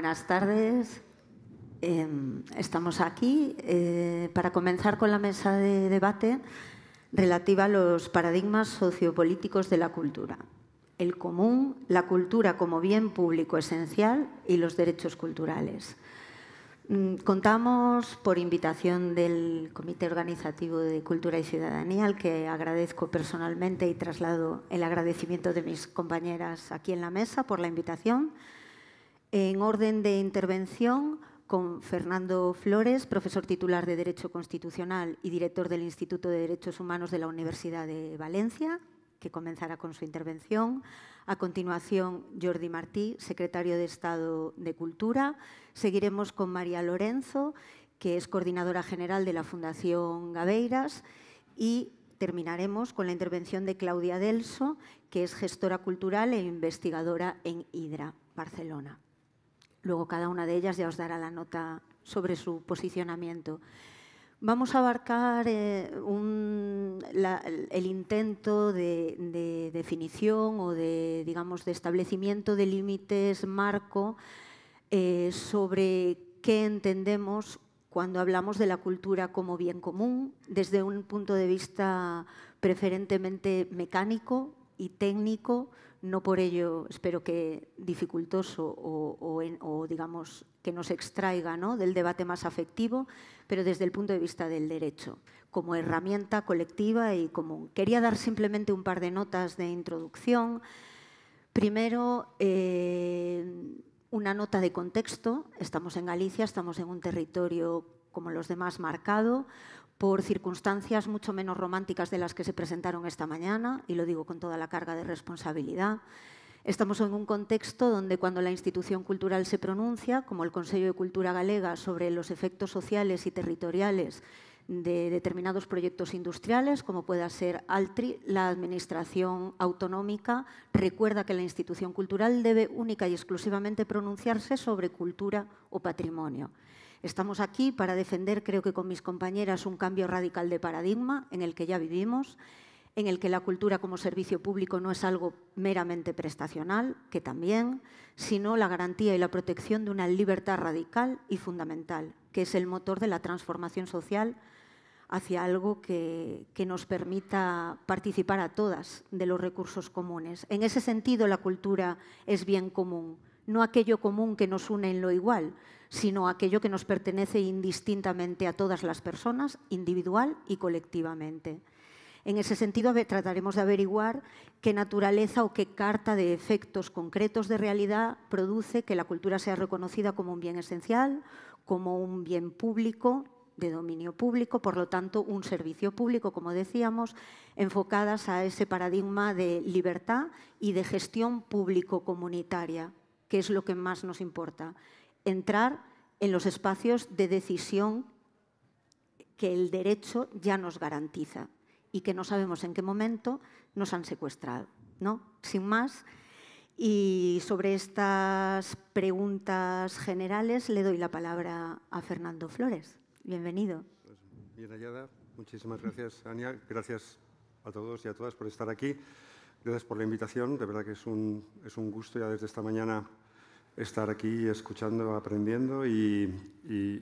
buenas tardes. Em, estamos aquí eh, para comenzar con la mesa de debate relativa a los paradigmas sociopolíticos de la cultura, el común, la cultura como bien público esencial y los derechos culturales. Mm, contamos, por invitación del Comité Organizativo de Cultura y Ciudadanía, al que agradezco personalmente y traslado el agradecimiento de mis compañeras aquí en la mesa por la invitación, en orden de intervención, con Fernando Flores, profesor titular de Derecho Constitucional y director del Instituto de Derechos Humanos de la Universidad de Valencia, que comenzará con su intervención. A continuación, Jordi Martí, secretario de Estado de Cultura. Seguiremos con María Lorenzo, que es coordinadora general de la Fundación Gaveiras. Y terminaremos con la intervención de Claudia Delso, que es gestora cultural e investigadora en Hidra, Barcelona. Luego cada una de ellas ya os dará la nota sobre su posicionamiento. Vamos a abarcar eh, el intento de, definición o de, digamos, de establecimiento de límites marco eh, sobre qué entendemos cuando hablamos de la cultura como bien común, desde un punto de vista preferentemente mecánico y técnico, no por ello espero que dificultoso o, digamos que nos extraiga ¿no? del debate más afectivo, pero desde el punto de vista del derecho, como herramienta colectiva y común. Quería dar simplemente un par de notas de introducción. Primero, eh, una nota de contexto. Estamos en Galicia, estamos en un territorio como los demás marcado, por circunstancias mucho menos románticas de las que se presentaron esta mañana, y lo digo con toda la carga de responsabilidad. Estamos en un contexto donde cuando la institución cultural se pronuncia, como el Consejo de Cultura Galega, sobre los efectos sociales y territoriales de determinados proyectos industriales, como pueda ser Altri, la Administración autonómica recuerda que la institución cultural debe única y exclusivamente pronunciarse sobre cultura o patrimonio. Estamos aquí para defender, creo que con mis compañeras, un cambio radical de paradigma en el que ya vivimos, en el que la cultura como servicio público no es algo meramente prestacional, que también, sino la garantía y la protección de una libertad radical y fundamental, que es el motor de la transformación social hacia algo que, que, nos permita participar a todas de los recursos comunes. En ese sentido, la cultura es bien común, no aquello común que nos une en lo igual, sino aquello que nos pertenece indistintamente a todas las personas, individual y colectivamente. En ese sentido, trataremos de averiguar qué naturaleza o qué carta de efectos concretos de realidad produce que la cultura sea reconocida como un bien esencial, como un bien público de dominio público, por lo tanto, un servicio público, como decíamos, enfocadas a ese paradigma de libertad y de gestión público-comunitaria, que es lo que más nos importa entrar en los espacios de decisión que el derecho ya nos garantiza y que no sabemos en qué momento nos han secuestrado. ¿no? Sin más, y sobre estas preguntas generales le doy la palabra a Fernando Flores. Bienvenido. bien hallada. Muchísimas gracias, Ania. Gracias a todos y a todas por estar aquí. Gracias por la invitación. De verdad que es un, es un gusto ya desde esta mañana estar aquí escuchando, aprendiendo y,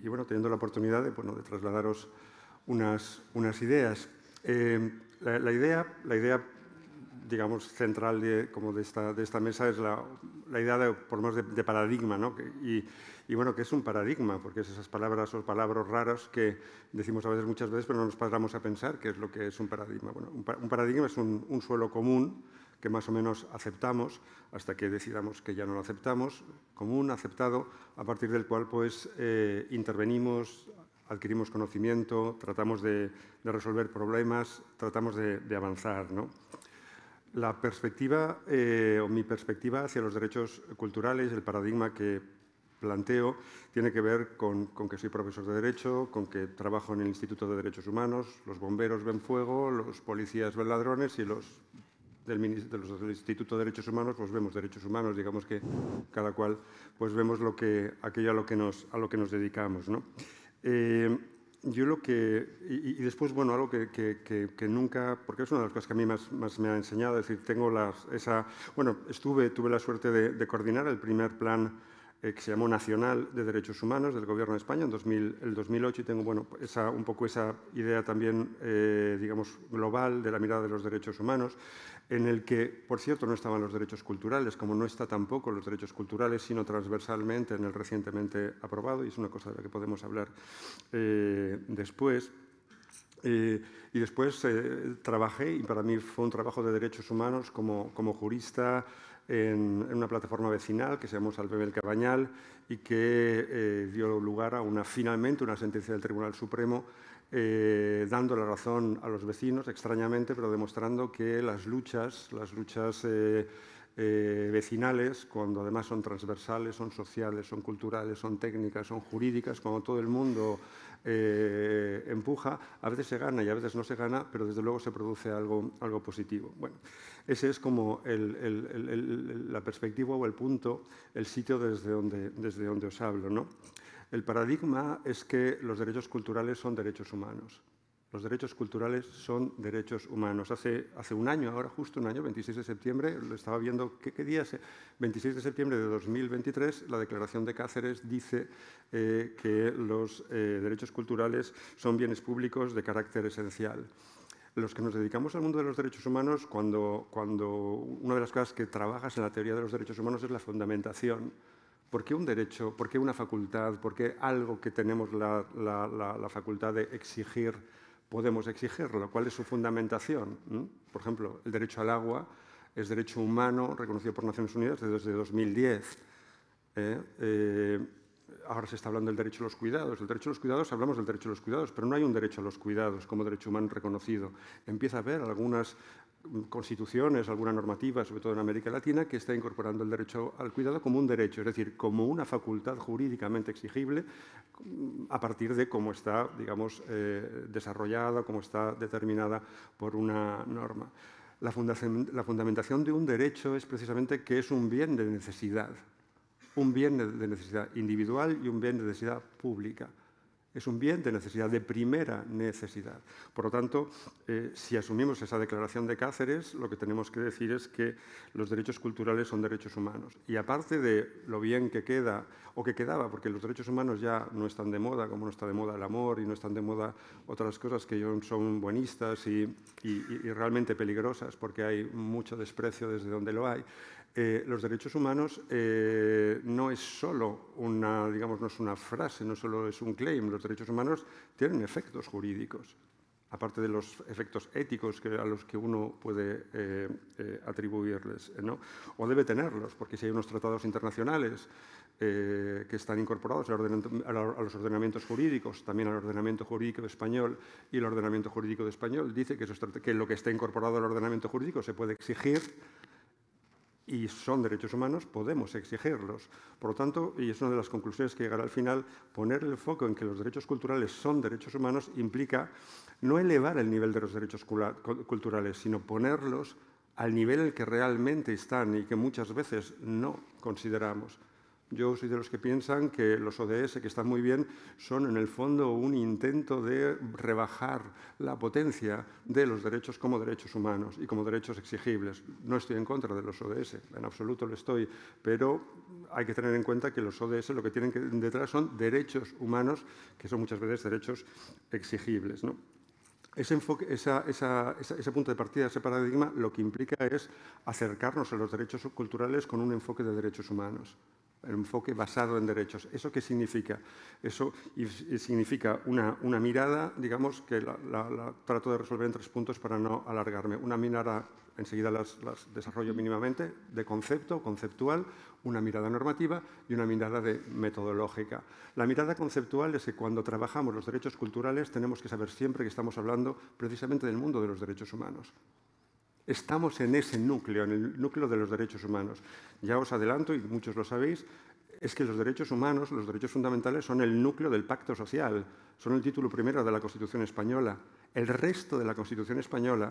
bueno, teniendo la oportunidad de, de trasladaros unas, unas ideas. Eh, la, idea, la idea, digamos, central de, como de, esta, de esta mesa es la, la idea, de, por más de, paradigma, ¿no? y, y, bueno, que es un paradigma, porque es esas palabras o palabras raras que decimos a veces muchas veces, pero no nos paramos a pensar qué es lo que es un paradigma. Bueno, un, paradigma es un, un suelo común que más o menos aceptamos hasta que decidamos que ya no lo aceptamos, como un aceptado, a partir del cual pues, eh, intervenimos, adquirimos conocimiento, tratamos de, resolver problemas, tratamos de, avanzar. La perspectiva, eh, o mi perspectiva hacia los derechos culturales, el paradigma que planteo, tiene que ver con, que soy profesor de Derecho, con que trabajo en el Instituto de Derechos Humanos, los bomberos ven fuego, los policías ven ladrones y los del, Instituto de Derechos Humanos, pues vemos derechos humanos, digamos que cada cual pues vemos lo que, aquello a lo que nos, a lo que nos dedicamos. ¿no? Eh, yo lo que, y, después, bueno, algo que, nunca, porque es una de las cosas que a mí más, más me ha enseñado, es decir, tengo esa, bueno, estuve, tuve la suerte de, coordinar el primer plan eh, que se llamó Nacional de Derechos Humanos del Gobierno de España en el 2008 y tengo, bueno, esa, un poco esa idea también, eh, digamos, global de la mirada de los derechos humanos en el que, por cierto, no estaban los derechos culturales, como no está tampoco los derechos culturales, sino transversalmente en el recientemente aprobado, y es una cosa de la que podemos hablar eh, después. Eh, y después eh, trabajé, y para mí fue un trabajo de derechos humanos como, jurista en, una plataforma vecinal que se llamó Salve el Cabañal y que dio lugar a una, finalmente una sentencia del Tribunal Supremo eh, dando la razón a los vecinos, extrañamente, pero demostrando que las luchas, las luchas eh, eh, vecinales, cuando además son transversales, son sociales, son culturales, son técnicas, son jurídicas, cuando todo el mundo empuja, a veces se gana y a veces no se gana, pero desde luego se produce algo, positivo. Bueno, ese es como la perspectiva o el punto, el sitio desde donde, desde donde os hablo. ¿no? El paradigma es que los derechos culturales son derechos humanos. Los derechos culturales son derechos humanos. Hace, un año, ahora justo un año, 26 de septiembre, lo estaba viendo, ¿qué, día es? 26 de septiembre de 2023, la Declaración de Cáceres dice eh, que los eh, derechos culturales son bienes públicos de carácter esencial los que nos dedicamos al mundo de los derechos humanos, cuando, cuando, una de las cosas que trabajas en la teoría de los derechos humanos es la fundamentación ¿Por qué un derecho? ¿Por qué una facultad? ¿Por qué algo que tenemos la, facultad de exigir podemos exigirlo? ¿Cuál es su fundamentación? ¿Mm? Por ejemplo, el derecho al agua es derecho humano reconocido por Naciones Unidas desde 2010. ¿eh? Eh, ahora se está hablando del derecho a los cuidados. El derecho a los cuidados, hablamos del derecho a los cuidados, pero no hay un derecho a los cuidados como derecho humano reconocido. Empieza a haber algunas constituciones, alguna normativa, sobre todo en América Latina, que está incorporando el derecho al cuidado como un derecho, es decir, como una facultad jurídicamente exigible mm, a partir de cómo está, digamos, eh, desarrollada, cómo está determinada por una norma. la fundamentación de un derecho es precisamente que es un bien de necesidad, un bien de necesidad individual y un bien de necesidad pública es un bien de necesidad, de primera necesidad. Por lo tanto, eh, si asumimos esa declaración de Cáceres, lo que tenemos que decir es que los derechos culturales son derechos humanos. Y aparte de lo bien que queda o que quedaba, porque los derechos humanos ya no están de moda, como no está de moda el amor y no están de moda otras cosas que son buenistas y realmente peligrosas, porque hay mucho desprecio desde donde lo hay. Eh, los derechos humanos eh, no es solo una, digamos, no es una frase, no solo es un claim. Los derechos humanos tienen efectos jurídicos, aparte de los efectos éticos a los que uno puede eh, atribuirles, o debe tenerlos, porque si hay unos tratados internacionales que están incorporados a los ordenamientos jurídicos, también al ordenamiento jurídico español y el ordenamiento jurídico español, dice que, lo que está incorporado al ordenamiento jurídico se puede exigir y son derechos humanos, podemos exigirlos. Por lo tanto, y es una de las conclusiones que llegará al final, poner el foco en que los derechos culturales son derechos humanos implica no elevar el nivel de los derechos culturales, sino ponerlos al nivel en que realmente están y que muchas veces no consideramos. Yo soy de los que piensan que los ODS, que están muy bien, son en el fondo un intento de rebajar la potencia de los derechos como derechos humanos y como derechos exigibles. No estoy en contra de los ODS, en absoluto lo estoy, pero hay que tener en cuenta que los ODS lo que tienen detrás son derechos humanos, que son muchas veces derechos exigibles. ese, punto de partida, ese paradigma, lo que implica es acercarnos a los derechos culturales con un enfoque de derechos humanos el enfoque basado en derechos. ¿Eso qué significa? Eso significa una, mirada, digamos, que la, trato de resolver en tres puntos para no alargarme. Una mirada, enseguida las, desarrollo mínimamente, de concepto, conceptual, una mirada normativa y una mirada de metodológica. La mirada conceptual es que cuando trabajamos los derechos culturales tenemos que saber siempre que estamos hablando precisamente del mundo de los derechos humanos Estamos en ese núcleo, en el núcleo de los derechos humanos. Ya os adelanto, y muchos lo sabéis, es que los derechos humanos, los derechos fundamentales, son el núcleo del pacto social, son el título primero de la Constitución española. El resto de la Constitución española,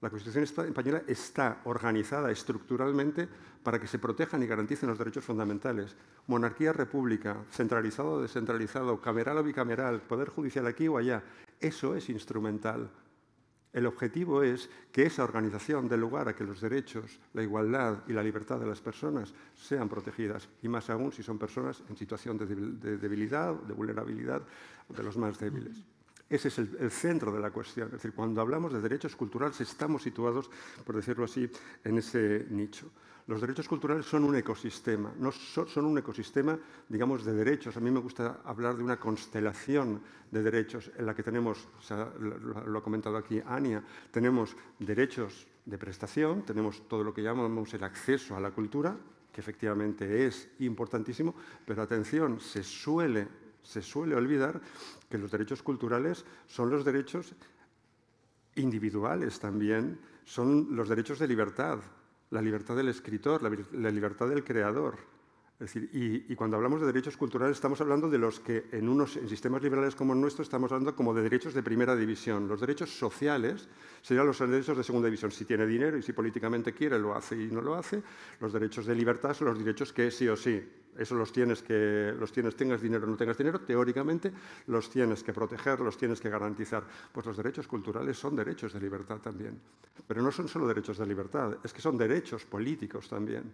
la Constitución española está organizada estructuralmente para que se protejan y garanticen los derechos fundamentales. Monarquía, república, centralizado o descentralizado, cameral o bicameral, poder judicial aquí o allá, eso es instrumental el objetivo es que esa organización dé lugar a que los derechos, la igualdad y la libertad de las personas sean protegidas, y más aún si son personas en situación de debilidad, de vulnerabilidad, de los más débiles. Ese es el, el, centro de la cuestión. Es decir, cuando hablamos de derechos culturales estamos situados, por decirlo así, en ese nicho. Los derechos culturales son un ecosistema, no son, un ecosistema, digamos, de derechos. A mí me gusta hablar de una constelación de derechos en la que tenemos, lo, ha comentado aquí Ania, tenemos derechos de prestación, tenemos todo lo que llamamos el acceso a la cultura, que efectivamente es importantísimo, pero atención, se suele, se suele olvidar que los derechos culturales son los derechos individuales también, son los derechos de libertad, la libertad del escritor, la, libertad del creador, es decir, y, cuando hablamos de derechos culturales estamos hablando de los que en sistemas liberales como el nuestro estamos hablando como de derechos de primera división. Los derechos sociales serían los derechos de segunda división. Si tiene dinero y si políticamente quiere lo hace y no lo hace. Los derechos de libertad son los derechos que sí o sí. Eso los tienes que los tienes tengas dinero o no tengas dinero. Teóricamente los tienes que proteger, los tienes que garantizar. Pues los derechos culturales son derechos de libertad también. Pero no son solo derechos de libertad, es que son derechos políticos también.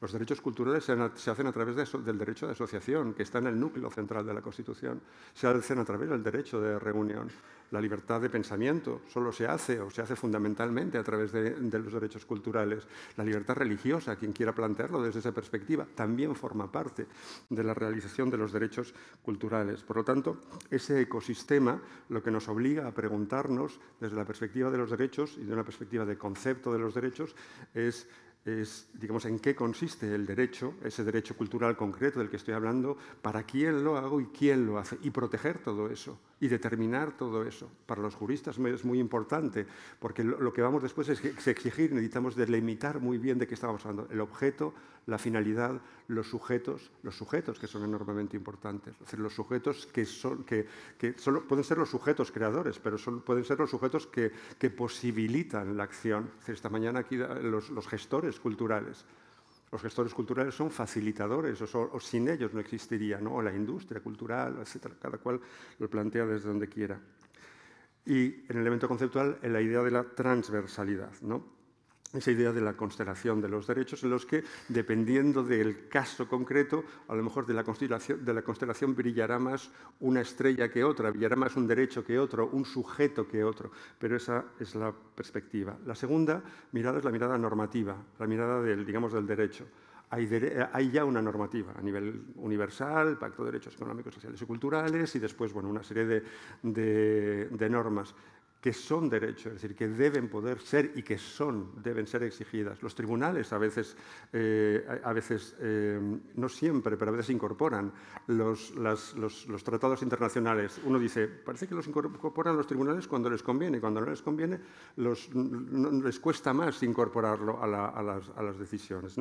Los derechos culturales se hacen a través del derecho de asociación, que está en el núcleo central de la Constitución. Se hacen a través del derecho de reunión. La libertad de pensamiento solo se hace o se hace fundamentalmente a través de, de los derechos culturales. La libertad religiosa, quien quiera plantearlo desde esa perspectiva, también forma parte de la realización de los derechos culturales. Por lo tanto, ese ecosistema lo que nos obliga a preguntarnos desde la perspectiva de los derechos y de una perspectiva de concepto de los derechos es es, digamos, en qué consiste el derecho, ese derecho cultural concreto del que estoy hablando, para quién lo hago y quién lo hace, y proteger todo eso, y determinar todo eso. Para los juristas es muy importante, porque lo que vamos después es exigir, necesitamos delimitar muy bien de qué estamos hablando, el objeto, la finalidad, los sujetos, los sujetos que son enormemente importantes, los sujetos que, son, que, solo pueden ser los sujetos creadores, pero pueden ser los sujetos que, posibilitan la acción. esta mañana aquí los, gestores culturales, los gestores culturales son facilitadores, o, sin ellos no existiría, ¿no? o la industria cultural, etcétera, cada cual lo plantea desde donde quiera. Y en el elemento conceptual, en la idea de la transversalidad. ¿no? esa idea de la constelación de los derechos, en los que, dependiendo del caso concreto, a lo mejor de la, constelación, de la constelación brillará más una estrella que otra, brillará más un derecho que otro, un sujeto que otro, pero esa es la perspectiva. La segunda mirada es la mirada normativa, la mirada del, digamos, del derecho. Hay, ya una normativa a nivel universal, Pacto de Derechos Económicos, Sociales y Culturales, y después bueno, una serie de normas que son derechos, es decir, que deben poder ser y que son, deben ser exigidas. Los tribunales a veces, eh, a veces eh, no siempre, pero a veces incorporan los, tratados internacionales. Uno dice, parece que los incorporan los tribunales cuando les conviene, cuando no les conviene les cuesta más incorporarlo a, las, decisiones.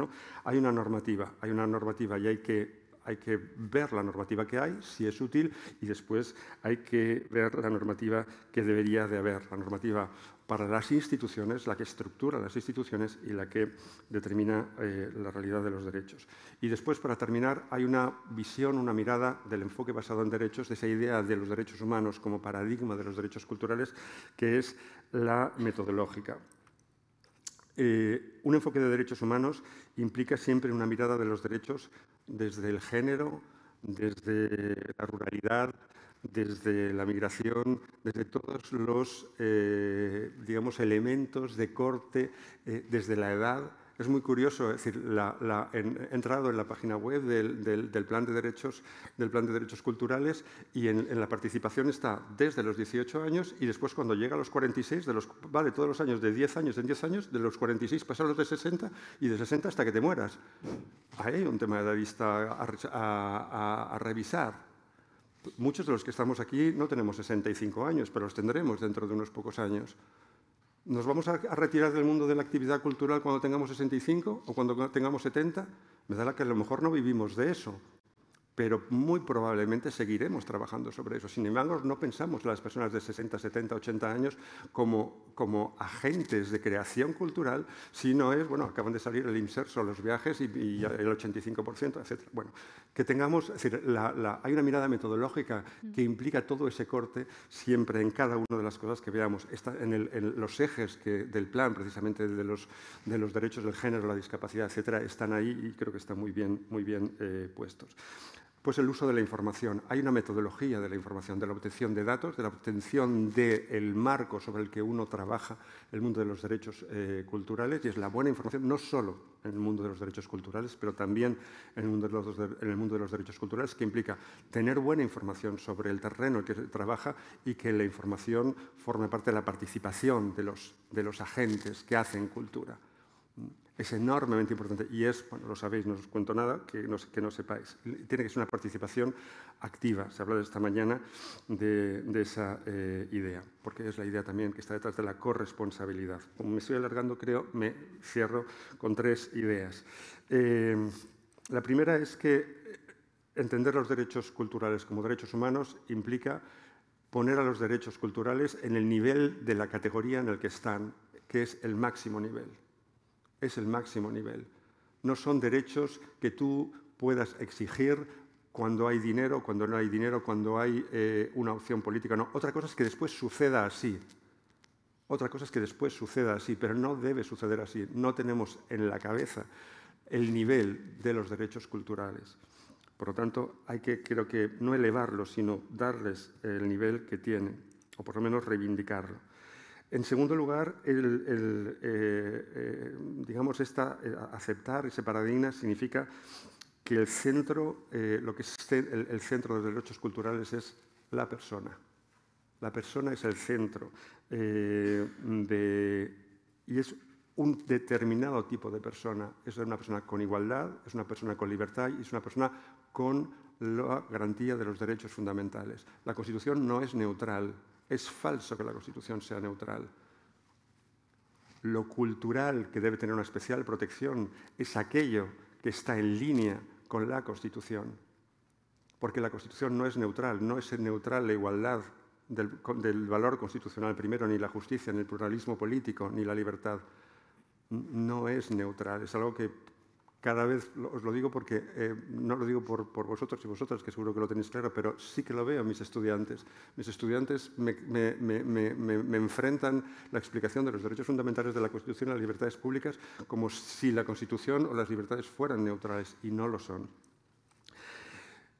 Hay una normativa, hay una normativa y hay que hay que ver la normativa que hay, si es útil, y después hay que ver la normativa que debería de haber, la normativa para las instituciones, la que estructura las instituciones y la que determina eh, la realidad de los derechos. Y después, para terminar, hay una visión, una mirada del enfoque basado en derechos, de esa idea de los derechos humanos como paradigma de los derechos culturales, que es la metodológica. Eh, un enfoque de derechos humanos implica siempre una mirada de los derechos desde el género, desde la ruralidad, desde la migración, desde todos los eh, elementos de corte, eh, desde la edad, es muy curioso, es decir, la, he entrado en la página web del, plan, de derechos, del plan de Derechos Culturales y en, la participación está desde los 18 años y después cuando llega a los 46, de los, vale, todos los años de 10 años en 10 años, de los 46 pasar los de 60 y de 60 hasta que te mueras. Hay un tema de vista a revisar. Muchos de los que estamos aquí no tenemos 65 años, pero los tendremos dentro de unos pocos años. ¿Nos vamos a retirar del mundo de la actividad cultural cuando tengamos 65 o cuando tengamos 70? Me da la que a lo mejor no vivimos de eso pero muy probablemente seguiremos trabajando sobre eso. Sin embargo, no pensamos las personas de 60, 70, 80 años como, como agentes de creación cultural, sino es, bueno, acaban de salir el inserso los viajes y, el 85%, etc. Bueno, que tengamos, es decir, hay una mirada metodológica mm. que implica todo ese corte siempre en cada una de las cosas que veamos, en, los ejes del plan, precisamente de los, derechos del género, la discapacidad, etc., están ahí y creo que están muy bien, muy bien eh, puestos. Pues el uso de la información. Hay una metodología de la información, de la obtención de datos, de la obtención del marco sobre el que uno trabaja el mundo de los derechos eh, culturales y es la buena información no solo en el mundo de los derechos culturales, pero también en el, mundo de los, derechos culturales, que implica tener buena información sobre el terreno en que se trabaja y que la información forme parte de la participación de los agentes que hacen cultura es enormemente importante y es, bueno, lo sabéis, no os cuento nada, que no, sepáis. Tiene que ser una participación activa. Se ha hablado esta mañana de, esa eh, idea, porque es la idea también que está detrás de la corresponsabilidad. Como me estoy alargando, creo, me cierro con tres ideas. Eh, la primera es que entender los derechos culturales como derechos humanos implica poner a los derechos culturales en el nivel de la categoría en el que están, que es el máximo nivel es el máximo nivel. No son derechos que tú puedas exigir cuando hay dinero, cuando no hay dinero, cuando hay eh, una opción política. No, otra cosa es que después suceda así. Otra cosa es que después suceda así, pero no debe suceder así. No tenemos en la cabeza el nivel de los derechos culturales. Por lo tanto, hay que, creo que, no elevarlos, sino darles el nivel que tienen, o por lo menos reivindicarlo. En segundo lugar, eh, eh, digamos esta, eh, aceptar ese paradigma significa que el centro, lo que este, el, centro de los derechos culturales es la persona. La persona es el centro y es un determinado tipo de persona. Es una persona con igualdad, es una persona con libertad y es una persona con la garantía de los derechos fundamentales. La Constitución no es neutral, es falso que la Constitución sea neutral. Lo cultural que debe tener una especial protección es aquello que está en línea con la Constitución. Porque la Constitución no es neutral, no es neutral la igualdad del, valor constitucional primero, ni la justicia, ni el pluralismo político, ni la libertad. No es neutral, es algo que cada vez, os lo digo porque, eh, no lo digo por, vosotros y vosotras, que seguro que lo tenéis claro, pero sí que lo veo a mis estudiantes. Mis estudiantes me, enfrentan la explicación de los derechos fundamentales de la Constitución y las libertades públicas como si la Constitución o las libertades fueran neutrales, y no lo son.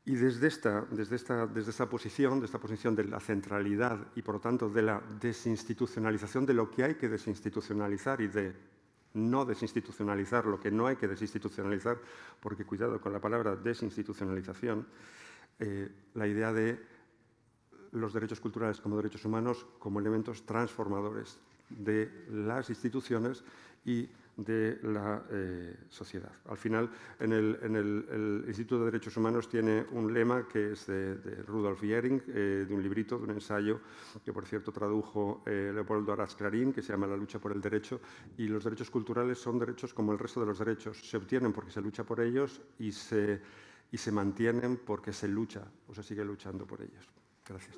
Y desde esta, desde desde esta posición, de esta posición de la centralidad y, por lo tanto, de la desinstitucionalización de lo que hay que desinstitucionalizar y de no desinstitucionalizar lo que no hay que desinstitucionalizar, porque cuidado con la palabra desinstitucionalización, eh, la idea de los derechos culturales como derechos humanos como elementos transformadores de las instituciones y de la eh, sociedad. Al final, en, el, Instituto de Derechos Humanos tiene un lema que es de, Rudolf Yering, eh, de un librito, de un ensayo que, por cierto, tradujo eh, Leopoldo Aras Clarín, que se llama La lucha por el derecho. Y los derechos culturales son derechos como el resto de los derechos. Se obtienen porque se lucha por ellos y se, y se mantienen porque se lucha o se sigue luchando por ellos. Gracias.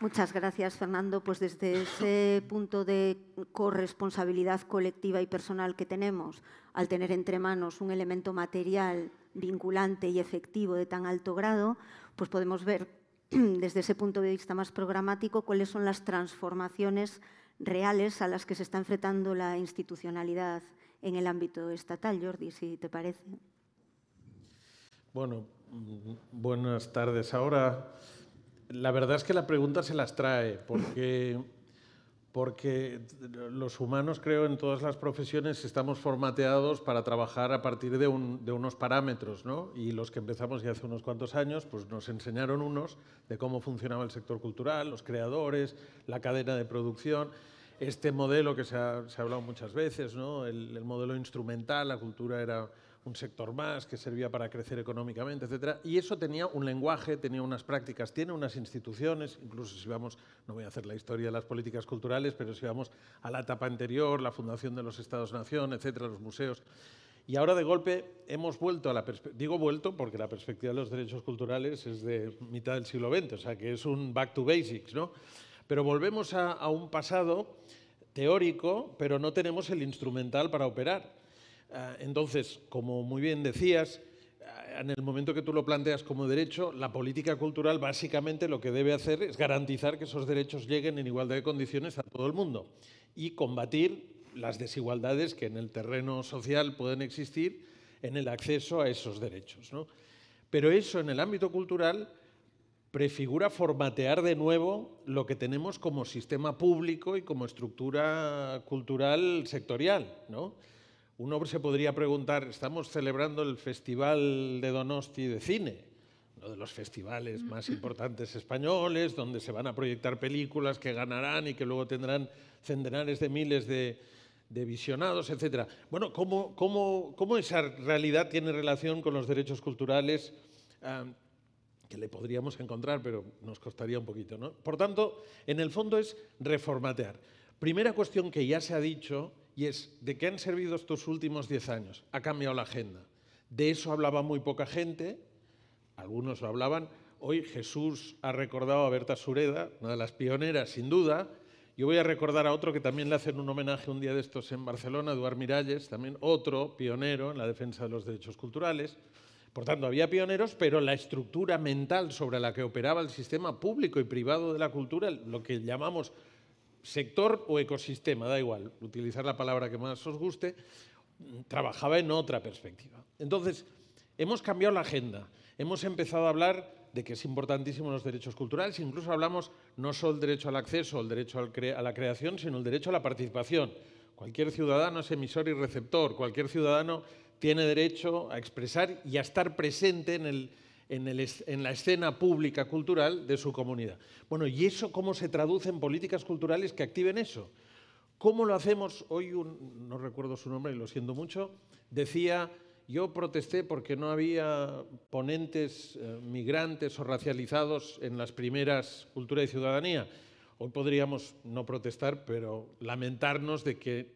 Muchas, gracias, Fernando. Pues desde ese punto de corresponsabilidad colectiva y personal que tenemos, al tener entre manos un elemento material vinculante y efectivo de tan alto grado, pues podemos ver desde ese punto de vista más programático cuáles son las transformaciones reales a las que se está enfrentando la institucionalidad en el ámbito estatal, Jordi, si te parece. Bueno, mm, buenas tardes. Ahora la verdad es que la pregunta se las trae, porque, porque los humanos, creo, en todas las profesiones estamos formateados para trabajar a partir de, unos parámetros, ¿no? Y los que empezamos ya hace unos cuantos años, pues nos enseñaron unos de cómo funcionaba el sector cultural, los creadores, la cadena de producción este modelo que se ha, se ha hablado muchas veces, ¿no? el, modelo instrumental, la cultura era un sector más que servía para crecer económicamente, etcétera, y eso tenía un lenguaje, tenía unas prácticas, tiene unas instituciones, incluso si vamos, no voy a hacer la historia de las políticas culturales, pero si vamos a la etapa anterior, la fundación de los Estados-nación, etcétera, los museos. Y ahora de golpe hemos vuelto a la digo vuelto porque la perspectiva de los derechos culturales es de mitad del siglo XX, o sea que es un back to basics, ¿no? Pero volvemos a, a un pasado teórico, pero no tenemos el instrumental para operar. Ah, entonces, como muy bien decías, ah, en el momento que tú lo planteas como derecho, la política cultural básicamente lo que debe hacer es garantizar que esos derechos lleguen en igualdad de condiciones a todo el mundo y combatir las desigualdades que en el terreno social pueden existir en el acceso a esos derechos. Pero eso en el ámbito cultural prefigura formatear de nuevo lo que tenemos como sistema público y como estructura cultural sectorial. Un hombre se podría preguntar, estamos celebrando el Festival de Donosti de Cine, uno de los festivales mm. más importantes españoles, donde se van a proyectar películas que ganarán y que luego tendrán centenares de miles de, visionados, etc. Bueno, ¿cómo, esa realidad tiene relación con los derechos culturales? que le podríamos encontrar, pero nos costaría un poquito. Por tanto, en el fondo es reformatear. Primera cuestión que ya se ha dicho y es de qué han servido estos últimos diez años. Ha cambiado la agenda. De eso hablaba muy poca gente, algunos lo hablaban. Hoy Jesús ha recordado a Berta Sureda, una de las pioneras, sin duda. Yo voy a recordar a otro que también le hacen un homenaje un día de estos en Barcelona, Eduard Miralles, también otro pionero en la defensa de los derechos culturales. Por tanto, había pioneros, pero la estructura mental sobre la que operaba el sistema público y privado de la cultura, lo que llamamos sector o ecosistema, da igual, utilizar la palabra que más os guste, mm, trabajaba en otra perspectiva. Entonces, hemos cambiado la agenda, hemos empezado a hablar de que es importantísimo los derechos culturales, incluso hablamos no solo el derecho al acceso, el derecho a la creación, sino el derecho a la participación. Cualquier ciudadano es emisor y receptor, cualquier ciudadano tiene derecho a expresar y a estar presente en el, en, la escena pública cultural de su comunidad. Bueno, ¿y eso cómo se traduce en políticas culturales que activen eso? ¿Cómo lo hacemos? Hoy, no recuerdo su nombre y lo siento mucho, decía, yo protesté porque no había ponentes eh, migrantes o racializados en las primeras Cultura y Ciudadanía. Hoy podríamos no protestar, pero lamentarnos de que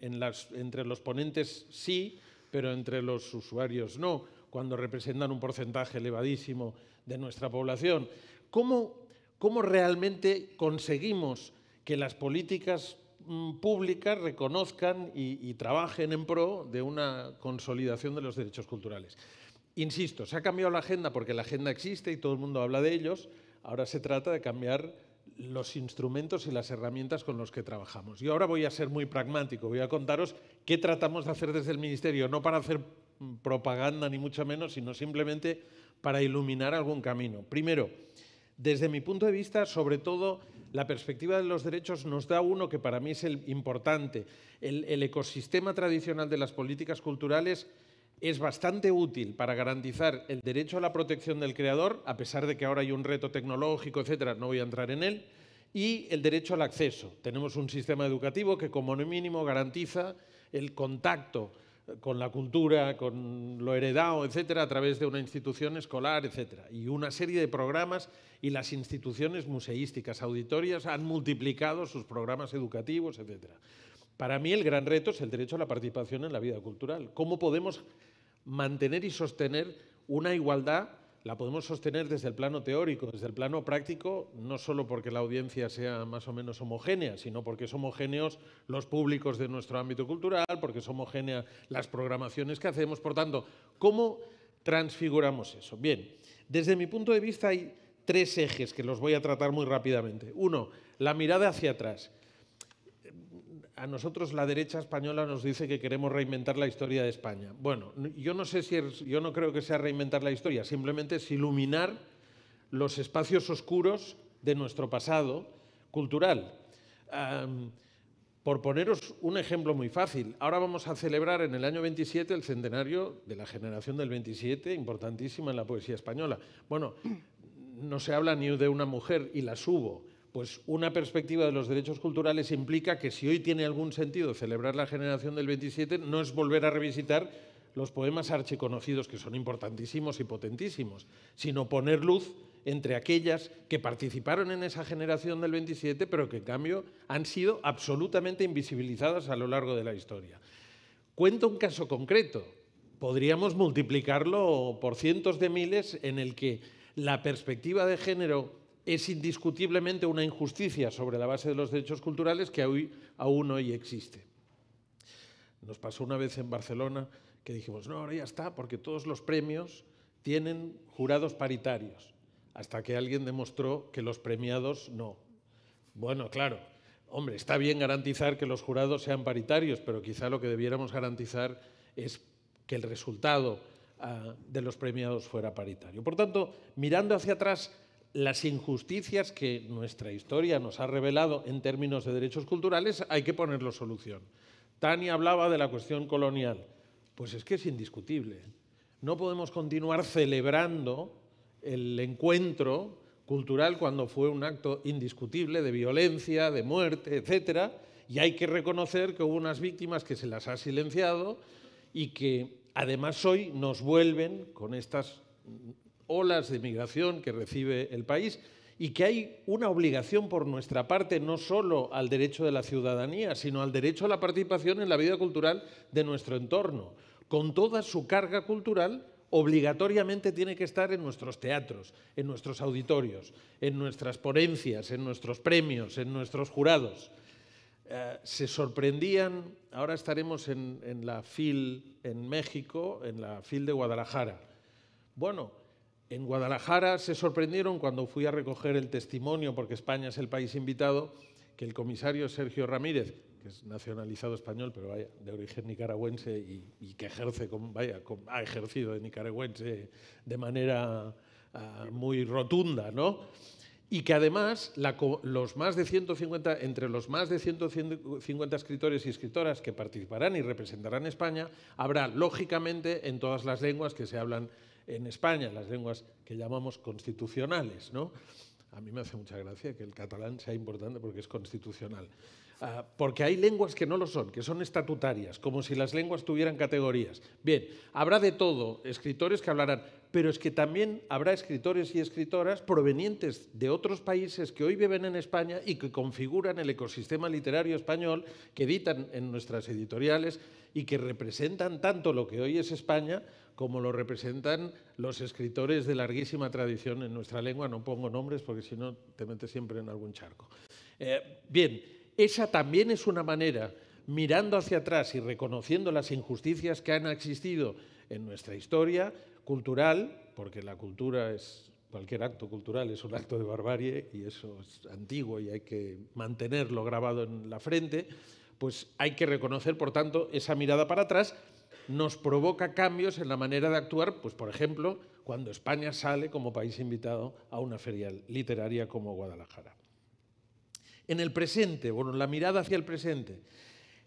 entre los ponentes sí, pero entre los usuarios no, cuando representan un porcentaje elevadísimo de nuestra población. ¿Cómo, cómo realmente conseguimos que las políticas mm, públicas reconozcan y, y, trabajen en pro de una consolidación de los derechos culturales. Insisto, se ha cambiado la agenda porque la agenda existe y todo el mundo habla de ellos. Ahora se trata de cambiar los instrumentos y las herramientas con los que trabajamos. Y ahora voy a ser muy pragmático, voy a contaros ¿Qué tratamos de hacer desde el Ministerio? No para hacer propaganda ni mucho menos, sino simplemente para iluminar algún camino. Primero, desde mi punto de vista, sobre todo, la perspectiva de los derechos nos da uno que para mí es el importante. El, el ecosistema tradicional de las políticas culturales es bastante útil para garantizar el derecho a la protección del creador, a pesar de que ahora hay un reto tecnológico, etcétera, no voy a entrar en él, y el derecho al acceso. Tenemos un sistema educativo que como mínimo garantiza el contacto con la cultura, con lo heredado, etcétera, a través de una institución escolar, etcétera. Y una serie de programas y las instituciones museísticas, auditorias, han multiplicado sus programas educativos, etcétera. Para mí el gran reto es el derecho a la participación en la vida cultural. ¿Cómo podemos mantener y sostener una igualdad la podemos sostener desde el plano teórico, desde el plano práctico, no solo porque la audiencia sea más o menos homogénea, sino porque son homogéneos los públicos de nuestro ámbito cultural, porque son homogéneas las programaciones que hacemos. Por tanto, ¿cómo transfiguramos eso? Bien, desde mi punto de vista hay tres ejes que los voy a tratar muy rápidamente. Uno, la mirada hacia atrás a nosotros la derecha española nos dice que queremos reinventar la historia de España. Bueno, yo no sé si yo no creo que sea reinventar la historia, simplemente es iluminar los espacios oscuros de nuestro pasado cultural. por poneros un ejemplo muy fácil, ahora vamos a celebrar en el año 27 el centenario de la generación del 27, importantísima en la poesía española. Bueno, no se habla ni de una mujer y las hubo pues una perspectiva de los derechos culturales implica que si hoy tiene algún sentido celebrar la generación del 27, no es volver a revisitar los poemas archiconocidos, que son importantísimos y potentísimos, sino poner luz entre aquellas que participaron en esa generación del 27, pero que en cambio han sido absolutamente invisibilizadas a lo largo de la historia. Cuento un caso concreto, podríamos multiplicarlo por cientos de miles, en el que la perspectiva de género es indiscutiblemente una injusticia sobre la base de los derechos culturales que hoy, aún hoy existe. Nos pasó una vez en Barcelona que dijimos, no, ahora ya está, porque todos los premios tienen jurados paritarios, hasta que alguien demostró que los premiados no. Bueno, claro, hombre, está bien garantizar que los jurados sean paritarios, pero quizá lo que debiéramos garantizar es que el resultado ah, de los premiados fuera paritario. Por tanto, mirando hacia atrás, las injusticias que nuestra historia nos ha revelado en términos de derechos culturales hay que ponerlo solución. Tania hablaba de la cuestión colonial. Pues es que es indiscutible. No podemos continuar celebrando el encuentro cultural cuando fue un acto indiscutible de violencia, de muerte, etc. Y hay que reconocer que hubo unas víctimas que se las ha silenciado y que además hoy nos vuelven con estas olas de migración que recibe el país y que hay una obligación por nuestra parte no solo al derecho de la ciudadanía, sino al derecho a la participación en la vida cultural de nuestro entorno. Con toda su carga cultural, obligatoriamente tiene que estar en nuestros teatros, en nuestros auditorios, en nuestras ponencias, en nuestros premios, en nuestros jurados. Eh, se sorprendían, ahora estaremos en, en la FIL en México, en la FIL de Guadalajara. Bueno, en Guadalajara se sorprendieron cuando fui a recoger el testimonio, porque España es el país invitado, que el comisario Sergio Ramírez, que es nacionalizado español, pero de origen nicaragüense y, que ejerce, vaya, ha ejercido de nicaragüense de manera ah, muy rotunda, ¿no? Y que además los más de 150, entre los más de 150 escritores y escritoras que participarán y representarán España, habrá lógicamente en todas las lenguas que se hablan en España, las lenguas que llamamos constitucionales. ¿no? A mí me hace mucha gracia que el catalán sea importante porque es constitucional. Ah, porque hay lenguas que no lo son, que son estatutarias, como si las lenguas tuvieran categorías. Bien, habrá de todo, escritores que hablarán, pero es que también habrá escritores y escritoras provenientes de otros países que hoy viven en España y que configuran el ecosistema literario español, que editan en nuestras editoriales y que representan tanto lo que hoy es España como lo representan los escritores de larguísima tradición en nuestra lengua. No pongo nombres porque si no te metes siempre en algún charco. Eh, bien, esa también es una manera, mirando hacia atrás y reconociendo las injusticias que han existido en nuestra historia cultural, porque la cultura es cualquier acto cultural es un acto de barbarie y eso es antiguo y hay que mantenerlo grabado en la frente, pues hay que reconocer, por tanto, esa mirada para atrás nos provoca cambios en la manera de actuar, pues por ejemplo, cuando España sale como país invitado a una feria literaria como Guadalajara. En el presente, bueno, la mirada hacia el presente,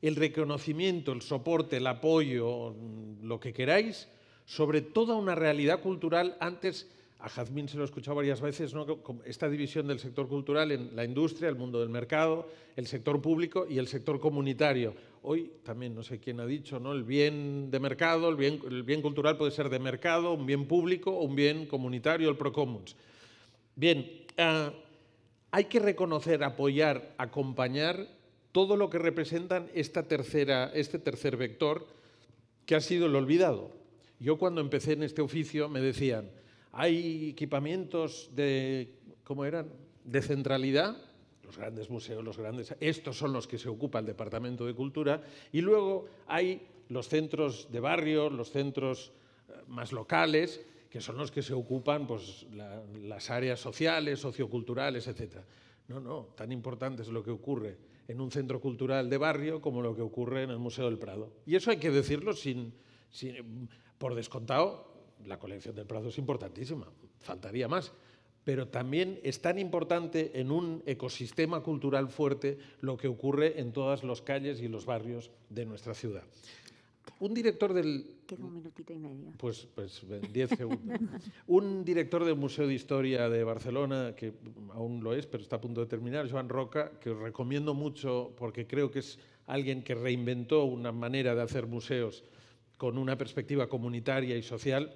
el reconocimiento, el soporte, el apoyo, lo que queráis, sobre toda una realidad cultural. Antes a Jazmín se lo he escuchado varias veces, ¿no? esta división del sector cultural en la industria, el mundo del mercado, el sector público y el sector comunitario hoy también no sé quién ha dicho, ¿no? El bien de mercado, el bien, el bien cultural puede ser de mercado, un bien público o un bien comunitario, el Procommons. Bien, ah, hay que reconocer, apoyar, acompañar todo lo que representan esta tercera, este tercer vector que ha sido el olvidado. Yo cuando empecé en este oficio me decían, hay equipamientos de, ¿cómo eran? De centralidad los grandes museos, los grandes... Estos son los que se ocupa el Departamento de Cultura. Y luego hay los centros de barrio, los centros eh, más locales, que son los que se ocupan pues, las áreas sociales, socioculturales, etc. No, no, tan importante es lo que ocurre en un centro cultural de barrio como lo que ocurre en el Museo del Prado. Y eso hay que decirlo sin, sin por descontado. La colección del Prado es importantísima, faltaría más pero también es tan importante en un ecosistema cultural fuerte lo que ocurre en todas las calles y los barrios de nuestra ciudad. Un director del... Pues, pues segundos. un director del Museo de Historia de Barcelona, que aún lo es, pero está a punto de terminar, Joan Roca, que os recomiendo mucho porque creo que es alguien que reinventó una manera de hacer museos con una perspectiva comunitaria y social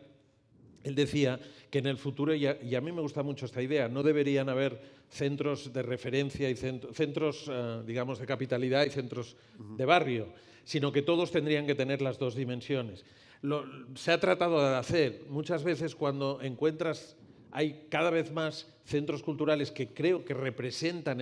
él decía que en el futuro, y a, mí me gusta mucho esta idea, no deberían haber centros de referencia y centros, eh, digamos, de capitalidad y centros de barrio, sino que todos tendrían que tener las dos dimensiones. se ha tratado de hacer muchas veces cuando encuentras, hay cada vez más centros culturales que creo que representan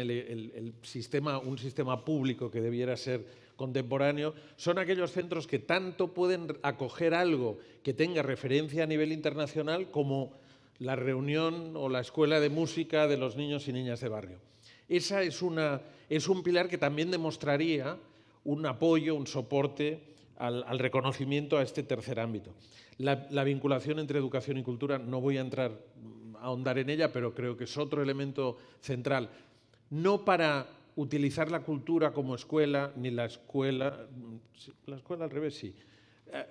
sistema, un sistema público que debiera ser contemporáneo son aquellos centros que tanto pueden acoger algo que tenga referencia a nivel internacional como la reunión o la escuela de música de los niños y niñas de barrio. Esa es, una, es un pilar que también demostraría un apoyo, un soporte al, reconocimiento a este tercer ámbito. La, la, vinculación entre educación y cultura, no voy a entrar a ahondar en ella, pero creo que es otro elemento central, no para utilizar la cultura como escuela, ni la escuela, mm, la escuela al revés sí, eh,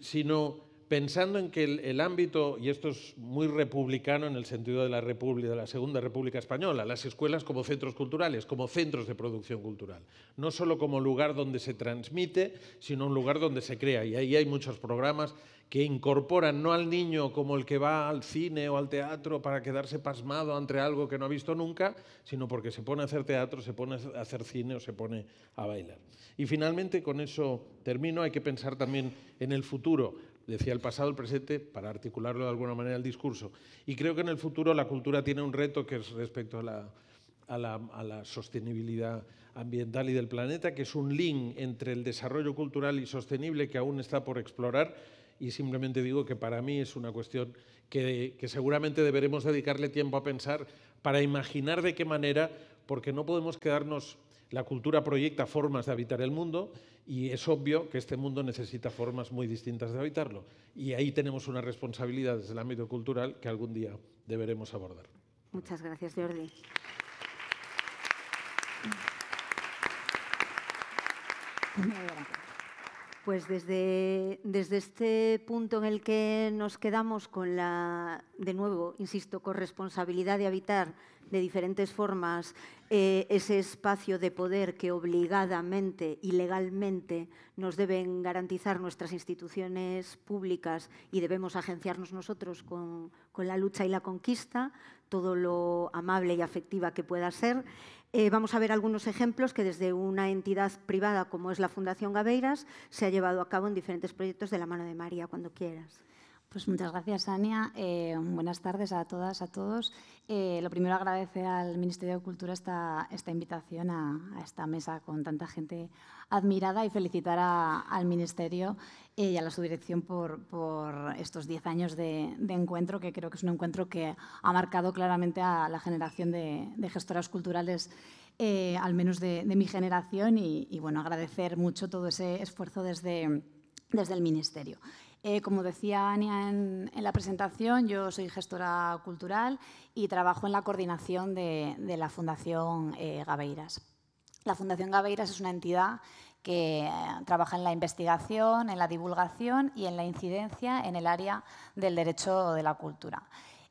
sino pensando en que el, ámbito, y esto es muy republicano en el sentido de la, República, de la Segunda República Española, las escuelas como centros culturales, como centros de producción cultural, no solo como lugar donde se transmite, sino un lugar donde se crea. Y ahí hay muchos programas que incorporan no al niño como el que va al cine o al teatro para quedarse pasmado ante algo que no ha visto nunca, sino porque se pone a hacer teatro, se pone a hacer cine o se pone a bailar. Y finalmente, con eso termino, hay que pensar también en el futuro decía el pasado, el presente, para articularlo de alguna manera el discurso. Y creo que en el futuro la cultura tiene un reto que es respecto a la, sostenibilidad ambiental y del planeta, que es un link entre el desarrollo cultural y sostenible que aún está por explorar. Y simplemente digo que para mí es una cuestión que seguramente deberemos dedicarle tiempo a pensar para imaginar de qué manera, porque no podemos quedarnos la cultura proyecta formas de habitar el mundo y es obvio que este mundo necesita formas muy distintas de habitarlo. Y ahí tenemos una responsabilidad desde el ámbito cultural que algún día deberemos abordar. Muchas gracias, Jordi. Pues desde, desde, este punto en el que nos quedamos con la, de nuevo, insisto, corresponsabilidad de habitar de diferentes formas eh, ese espacio de poder que obligadamente y legalmente nos deben garantizar nuestras instituciones públicas y debemos agenciarnos nosotros con, con la lucha y la conquista, todo lo amable y afectiva que pueda ser. Eh, vamos a ver algunos ejemplos que desde una entidad privada como es la Fundación Gaveiras se ha llevado a cabo en diferentes proyectos de la mano de María, cuando quieras. Pues muchas gracias, Ania. Eh, buenas tardes a todas, a todos. Eh, lo primero, agradecer al Ministerio de Cultura esta, esta invitación a, esta mesa con tanta gente admirada y felicitar al Ministerio eh, y a la subdirección por, estos 10 años de, encuentro, que creo que es un encuentro que ha marcado claramente a la generación de, gestoras culturales al menos de, mi generación, y, bueno, agradecer mucho todo ese esfuerzo desde, desde el Ministerio. Eh, como decía Ania en, la presentación, yo soy gestora cultural y trabajo en la coordinación de, la Fundación Gabeiras. Eh, Gaveiras. La Fundación Gaveiras es una entidad que eh, trabaja en la investigación, en la divulgación y en la incidencia en el área del derecho de la cultura.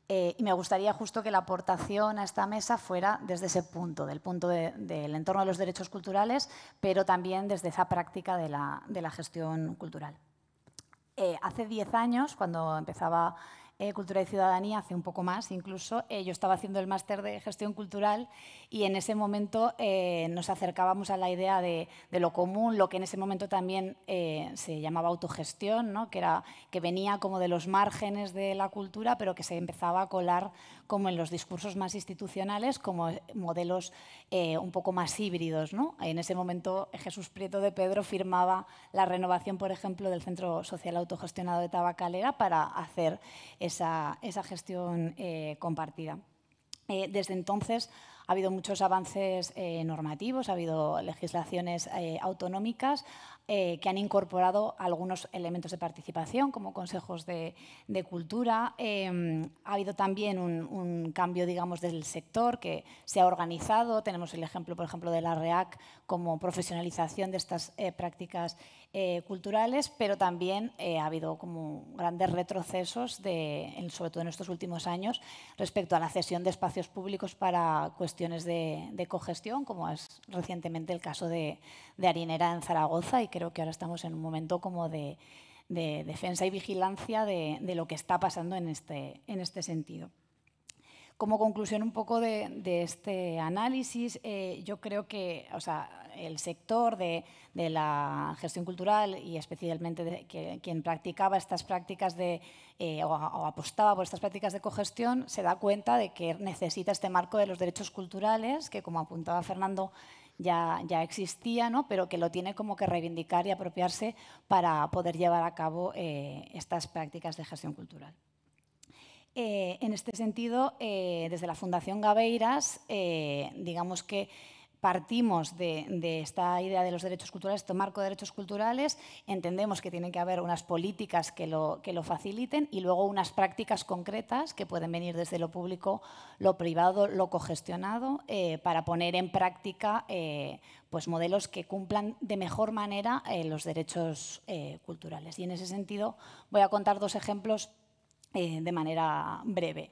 y me gustaría justo que la aportación a esta mesa fuera desde ese punto, del punto del entorno de los derechos culturales, pero también desde esa práctica de la gestión cultural. Eh, hace 10 años, cuando empezaba eh, Cultura y Ciudadanía, hace un poco más incluso, eh, yo estaba haciendo el máster de gestión cultural y en ese momento nos acercábamos a la idea de, lo común, lo que en ese momento también se llamaba autogestión, que, era, que venía como de los márgenes de la cultura, pero que se empezaba a colar como en los discursos más institucionales, como eh, modelos eh, un poco más híbridos. En ese momento Jesús Prieto de Pedro firmaba la renovación, por ejemplo, del Centro Social Autogestionado de Tabacalera para hacer esa, gestión eh, compartida. desde entonces ha habido muchos avances eh, normativos, ha habido legislaciones eh, autonómicas eh, que han incorporado algunos elementos de participación, como consejos de, cultura. ha habido también un, cambio, digamos, del sector que se ha organizado. Tenemos el ejemplo, por ejemplo, de la REAC como profesionalización de estas prácticas eh, culturales, pero también eh, ha habido como grandes retrocesos, sobre todo en estos últimos años, respecto a la cesión de espacios públicos para cuestiones de, cogestión, como es recientemente el caso de, de, Harinera en Zaragoza, y creo que ahora estamos en un momento como de, defensa y vigilancia de, lo que está pasando en este, en este sentido como conclusión un poco de, este análisis, eh, yo creo que o sea, el sector de, la gestión cultural y especialmente quien practicaba estas prácticas de, eh, o, apostaba por estas prácticas de cogestión se da cuenta de que necesita este marco de los derechos culturales, que como apuntaba Fernando, ya, existía, ¿no? pero que lo tiene como que reivindicar y apropiarse para poder llevar a cabo eh, estas prácticas de gestión cultural. Eh, en este sentido, eh, desde la Fundación Gaveiras, eh, digamos que partimos de, esta idea de los derechos culturales, este marco de derechos culturales, entendemos que tiene que haber unas políticas que lo, que lo faciliten y luego unas prácticas concretas que pueden venir desde lo público, lo privado, lo cogestionado, para poner en práctica pues modelos que cumplan de mejor manera los derechos culturales. Y en ese sentido voy a contar dos ejemplos eh, de manera breve.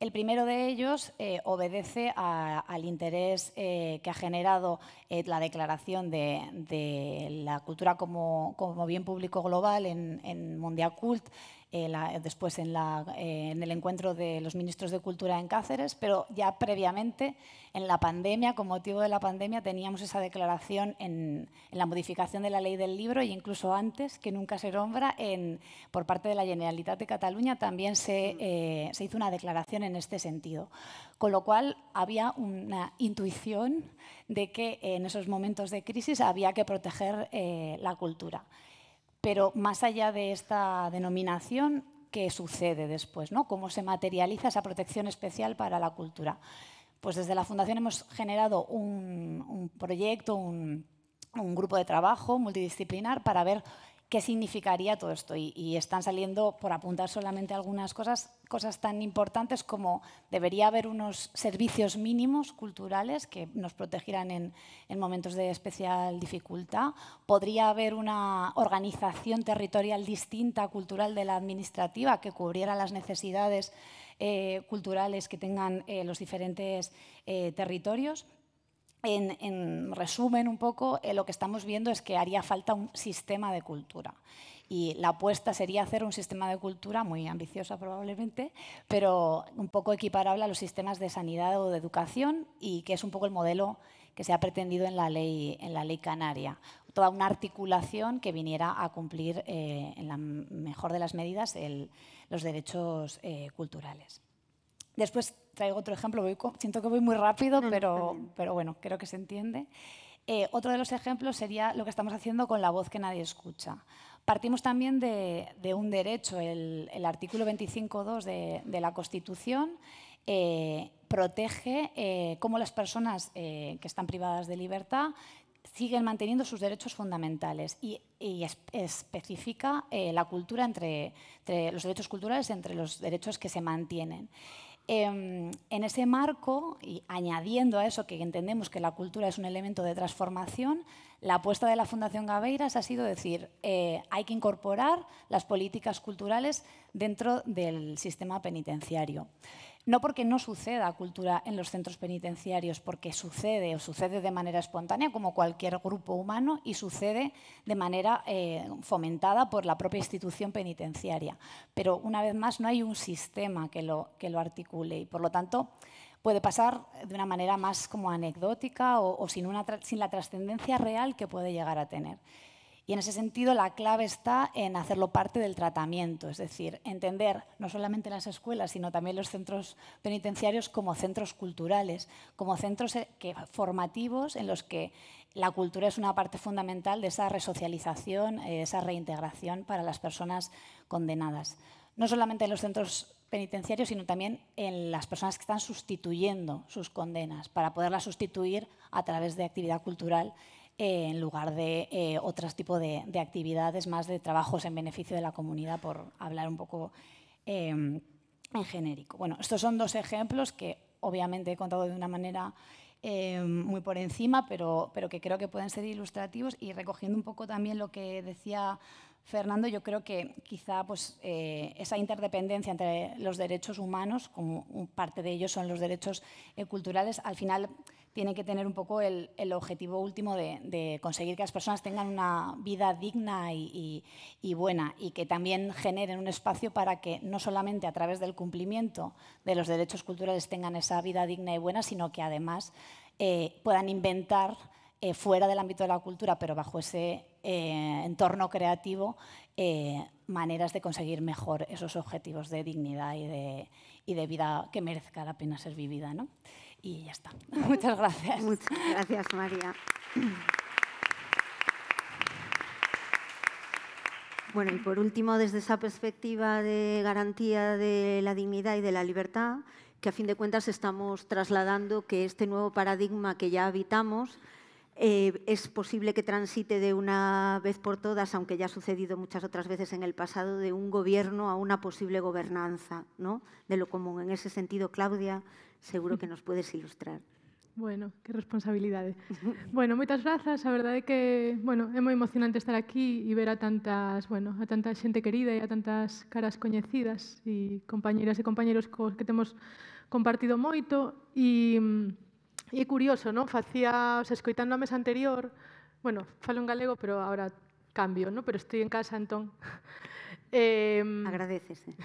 El primero de ellos eh, obedece al interés eh, que ha generado la declaración de, la cultura como, bien público global en, en Mundial Cult eh, después eh, en, el encuentro de los ministros de Cultura en Cáceres, pero ya previamente en la pandemia, con motivo de la pandemia, teníamos esa declaración en, la modificación de la ley del libro e incluso antes, que nunca se nombra, por parte de la Generalitat de Cataluña también eh, se, hizo una declaración en este sentido. Con lo cual había una intuición de que en esos momentos de crisis había que proteger la cultura. Pero más allá de esta denominación, ¿qué sucede después? ¿no? ¿Cómo se materializa esa protección especial para la cultura? Pues desde la Fundación hemos generado un, proyecto, un grupo de trabajo multidisciplinar para ver qué significaría todo esto. Y, están saliendo, por apuntar solamente algunas cosas, cosas tan importantes como debería haber unos servicios mínimos culturales que nos protegieran en, momentos de especial dificultad. Podría haber una organización territorial distinta, cultural de la administrativa, que cubriera las necesidades eh, culturales que tengan eh, los diferentes eh, territorios en, resumen, un poco, eh, lo que estamos viendo es que haría falta un sistema de cultura. Y la apuesta sería hacer un sistema de cultura muy ambiciosa probablemente, pero un poco equiparable a los sistemas de sanidad o de educación y que es un poco el modelo que se ha pretendido en la ley, en la ley canaria. Toda una articulación que viniera a cumplir, eh, en la mejor de las medidas, los derechos eh, culturales. Después traigo otro ejemplo, siento que voy muy rápido, pero, pero bueno, creo que se entiende. Eh, otro de los ejemplos sería lo que estamos haciendo con la voz que nadie escucha. Partimos también de, un derecho, el, artículo 25.2 de, de, la Constitución eh, protege eh, cómo las personas que están privadas de libertad siguen manteniendo sus derechos fundamentales y, especifica la cultura entre, entre los derechos culturales entre los derechos que se mantienen. Em, en ese marco, y añadiendo a eso que entendemos que la cultura es un elemento de transformación, la apuesta de la Fundación Gaveiras ha sido decir, eh, hay que incorporar las políticas culturales dentro del sistema penitenciario. No porque no suceda cultura en los centros penitenciarios, porque sucede o sucede de manera espontánea como cualquier grupo humano y sucede de manera eh, fomentada por la propia institución penitenciaria. Pero una vez más no hay un sistema que lo, articule y por lo tanto puede pasar de una manera más como anecdótica o, sin, sin la trascendencia real que puede llegar a tener. Y en ese sentido la clave está en hacerlo parte del tratamiento, es decir, entender no solamente las escuelas, sino también los centros penitenciarios como centros culturales, como centros eh, formativos en los que la cultura es una parte fundamental de esa resocialización, eh, esa reintegración para las personas condenadas. No solamente en los centros penitenciarios, sino también en las personas que están sustituyendo sus condenas, para poderlas sustituir a través de actividad cultural eh, en lugar de eh, otros tipos de, actividades, más de trabajos en beneficio de la comunidad, por hablar un poco em, en genérico. Bueno, estos son dos ejemplos que obviamente he contado de una manera em, muy por encima, pero, pero que creo que pueden ser ilustrativos y recogiendo un poco también lo que decía Fernando, yo creo que quizá pues, eh, esa interdependencia entre los derechos humanos, como parte de ellos son los derechos culturales, al final tiene que tener un poco el, objetivo último de, conseguir que las personas tengan una vida digna y, buena y que también generen un espacio para que no solamente a través del cumplimiento de los derechos culturales tengan esa vida digna y buena, sino que además eh, puedan inventar eh, fuera del ámbito de la cultura, pero bajo ese eh, entorno creativo, maneras de conseguir mejor esos objetivos de dignidad y de, y de vida que merezca la pena ser vivida. ¿no? Y ya está. Muchas gracias. Muchas gracias, María. Bueno, y por último, desde esa perspectiva de garantía de la dignidad y de la libertad, que a fin de cuentas estamos trasladando que este nuevo paradigma que ya habitamos eh, es posible que transite de una vez por todas, aunque ya ha sucedido muchas otras veces en el pasado, de un gobierno a una posible gobernanza, ¿no? de lo común. En ese sentido, Claudia, seguro que nos podes ilustrar. Bueno, que responsabilidade. bueno, moitas grazas. A verdade é que, bueno, é moi emocionante estar aquí e ver a tantas, bueno, a tanta xente querida e a tantas caras coñecidas e compañeiras e compañeros cos que temos compartido moito e e mm, curioso, non? Facía, o sea, escoitando a mesa anterior, bueno, falo en galego, pero agora cambio, non? Pero estou en casa, entón. eh, Agradecese.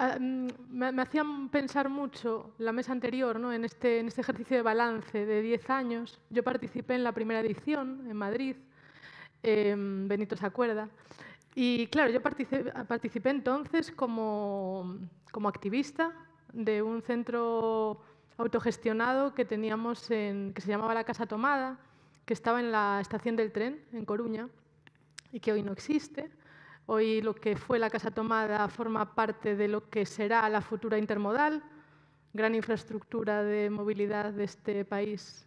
Ah, mm, me, hacían pensar mucho la mesa anterior, ¿no? en, este, este ejercicio de balance de 10 años. Yo participé en la primera edición en Madrid, em, Benito se acuerda. Y claro, yo participé, entonces como, activista de un centro autogestionado que teníamos que se llamaba La Casa Tomada, que estaba en la estación del tren en Coruña y que hoy no existe. Hoy lo que fue la Casa Tomada forma parte de lo que será la futura intermodal, gran infraestructura de movilidad de este país,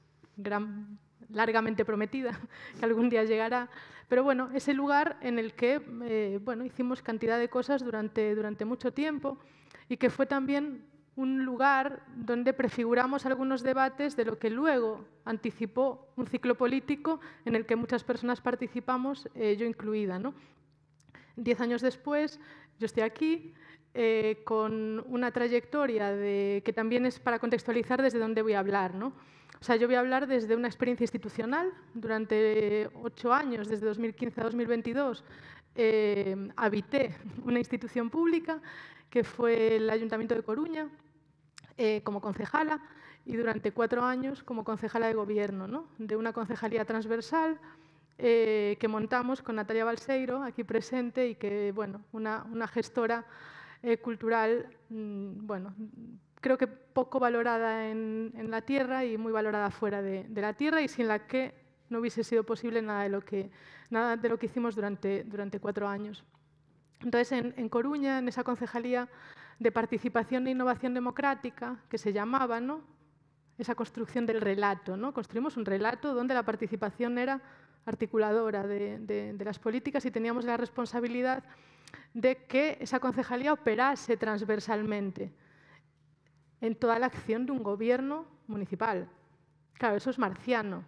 largamente prometida, que algún día llegará. Pero bueno, ese lugar en el que eh, bueno, hicimos cantidad de cosas durante, durante mucho tiempo y que fue también un lugar donde prefiguramos algunos debates de lo que luego anticipó un ciclo político en el que muchas personas participamos, eh, yo incluida. ¿no? Diez años después, yo estoy aquí eh, con una trayectoria que también es para contextualizar desde dónde voy a hablar. ¿no? O sea, yo voy a hablar desde una experiencia institucional. Durante ocho años, desde 2015 a 2022, eh, habité una institución pública que fue el Ayuntamiento de Coruña eh, como concejala y durante cuatro años como concejala de gobierno, ¿no? de una concejalía transversal eh, que montamos con Natalia Balseiro, aquí presente, y que, bueno, una, gestora eh, cultural, mm, bueno, creo que poco valorada en, la tierra y muy valorada fuera de, la tierra y sin la que no hubiese sido posible nada de lo que, nada de lo que hicimos durante, durante cuatro años. Entonces, en, en Coruña, en esa concejalía de participación e innovación democrática, que se llamaba, ¿no? esa construcción del relato, ¿no? construimos un relato donde la participación era articuladora de, las políticas y teníamos la responsabilidad de que esa concejalía operase transversalmente en toda la acción de un gobierno municipal. Claro, eso es marciano,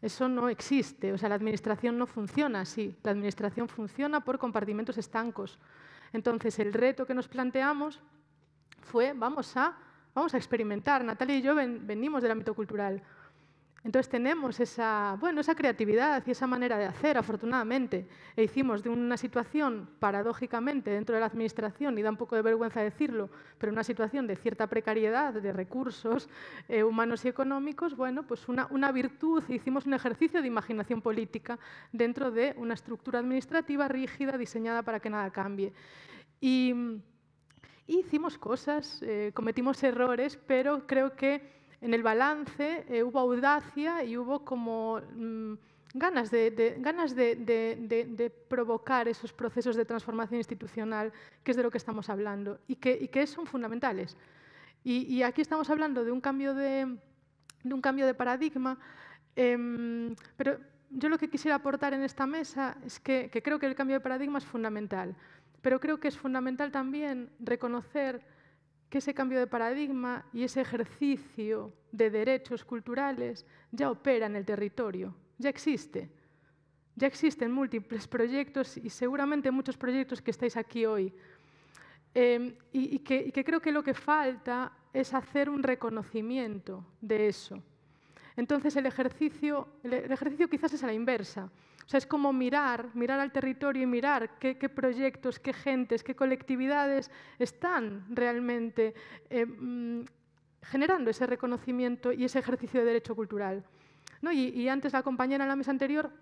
eso no existe, o sea, la administración no funciona así, la administración funciona por compartimentos estancos. Entonces, el reto que nos planteamos fue, vamos a, vamos a experimentar, Natalia y yo venimos del ámbito cultural, entonces tenemos esa, bueno, esa creatividad y esa manera de hacer, afortunadamente, e hicimos de una situación, paradójicamente, dentro de la Administración, y da un poco de vergüenza decirlo, pero una situación de cierta precariedad de recursos eh, humanos y económicos, bueno, pues una, virtud, hicimos un ejercicio de imaginación política dentro de una estructura administrativa rígida, diseñada para que nada cambie. Y, hicimos cosas, eh, cometimos errores, pero creo que en el balance eh, hubo audacia y hubo como mm, ganas, de, ganas de, provocar esos procesos de transformación institucional, que es de lo que estamos hablando, y que, que son fundamentales. Y, aquí estamos hablando de un cambio de, un cambio de paradigma, em, pero yo lo que quisiera aportar en esta mesa es que, que creo que el cambio de paradigma es fundamental, pero creo que es fundamental también reconocer que ese cambio de paradigma y ese ejercicio de derechos culturales ya opera en el territorio, ya existe. Ya existen múltiples proyectos y seguramente muchos proyectos que estáis aquí hoy. Em, y, que, creo que lo que falta es hacer un reconocimiento de eso. Entonces el ejercicio, el ejercicio quizás es a la inversa. O sea, es como mirar, mirar al territorio y mirar qué, proyectos, qué gentes, qué colectividades están realmente eh, mm, generando ese reconocimiento y ese ejercicio de derecho cultural. y, antes la compañera en la mesa anterior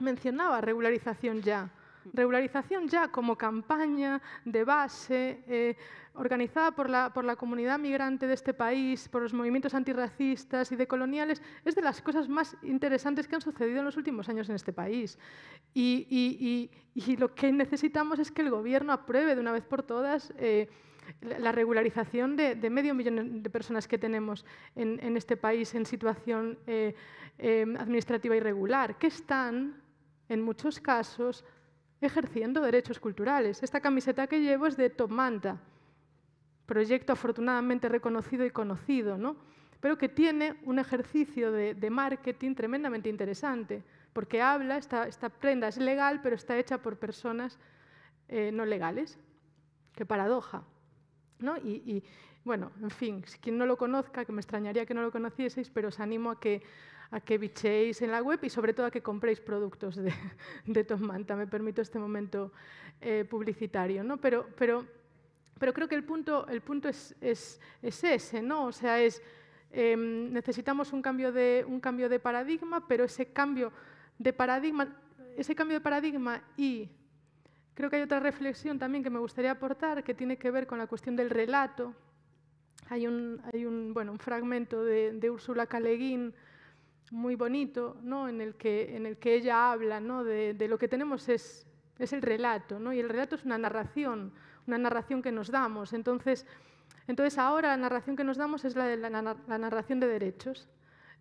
mencionaba regularización ya. Regularización ya como campaña de base eh, organizada por la, por la comunidad migrante de este país, por los movimientos antirracistas y decoloniales, es de las cosas más interesantes que han sucedido en los últimos años en este país. Y, lo que necesitamos es que el Gobierno apruebe de una vez por todas eh, la regularización de, medio millón de personas que tenemos en, este país en situación eh, administrativa irregular, que están, en muchos casos, ejerciendo derechos culturales. Esta camiseta que llevo es de Tomanta, proyecto afortunadamente reconocido y conocido, ¿no? pero que tiene un ejercicio de, marketing tremendamente interesante, porque habla, esta, esta, prenda es legal, pero está hecha por personas eh, no legales. Qué paradoja. ¿no? Y, y, bueno, en fin, quien no lo conozca, que me extrañaría que no lo conocieseis, pero os animo a que a que bichéis en la web y sobre todo a que compréis productos de, de Tom Manta. Me permito este momento eh, publicitario, ¿no? Pero, pero, pero creo que el punto, el punto es, es, ese, ¿no? O sea, es, em, necesitamos un cambio, de, un cambio de paradigma, pero ese cambio de paradigma, ese cambio de paradigma y creo que hay otra reflexión también que me gustaría aportar que tiene que ver con la cuestión del relato. Hay un, hay un, bueno, un fragmento de, de Úrsula Caleguín, muy bonito, ¿no? en, el que, en el que ella habla ¿no? de, lo que tenemos es, es el relato, ¿no? y el relato es una narración, una narración que nos damos. Entonces, entonces ahora la narración que nos damos es la de la, narración de derechos.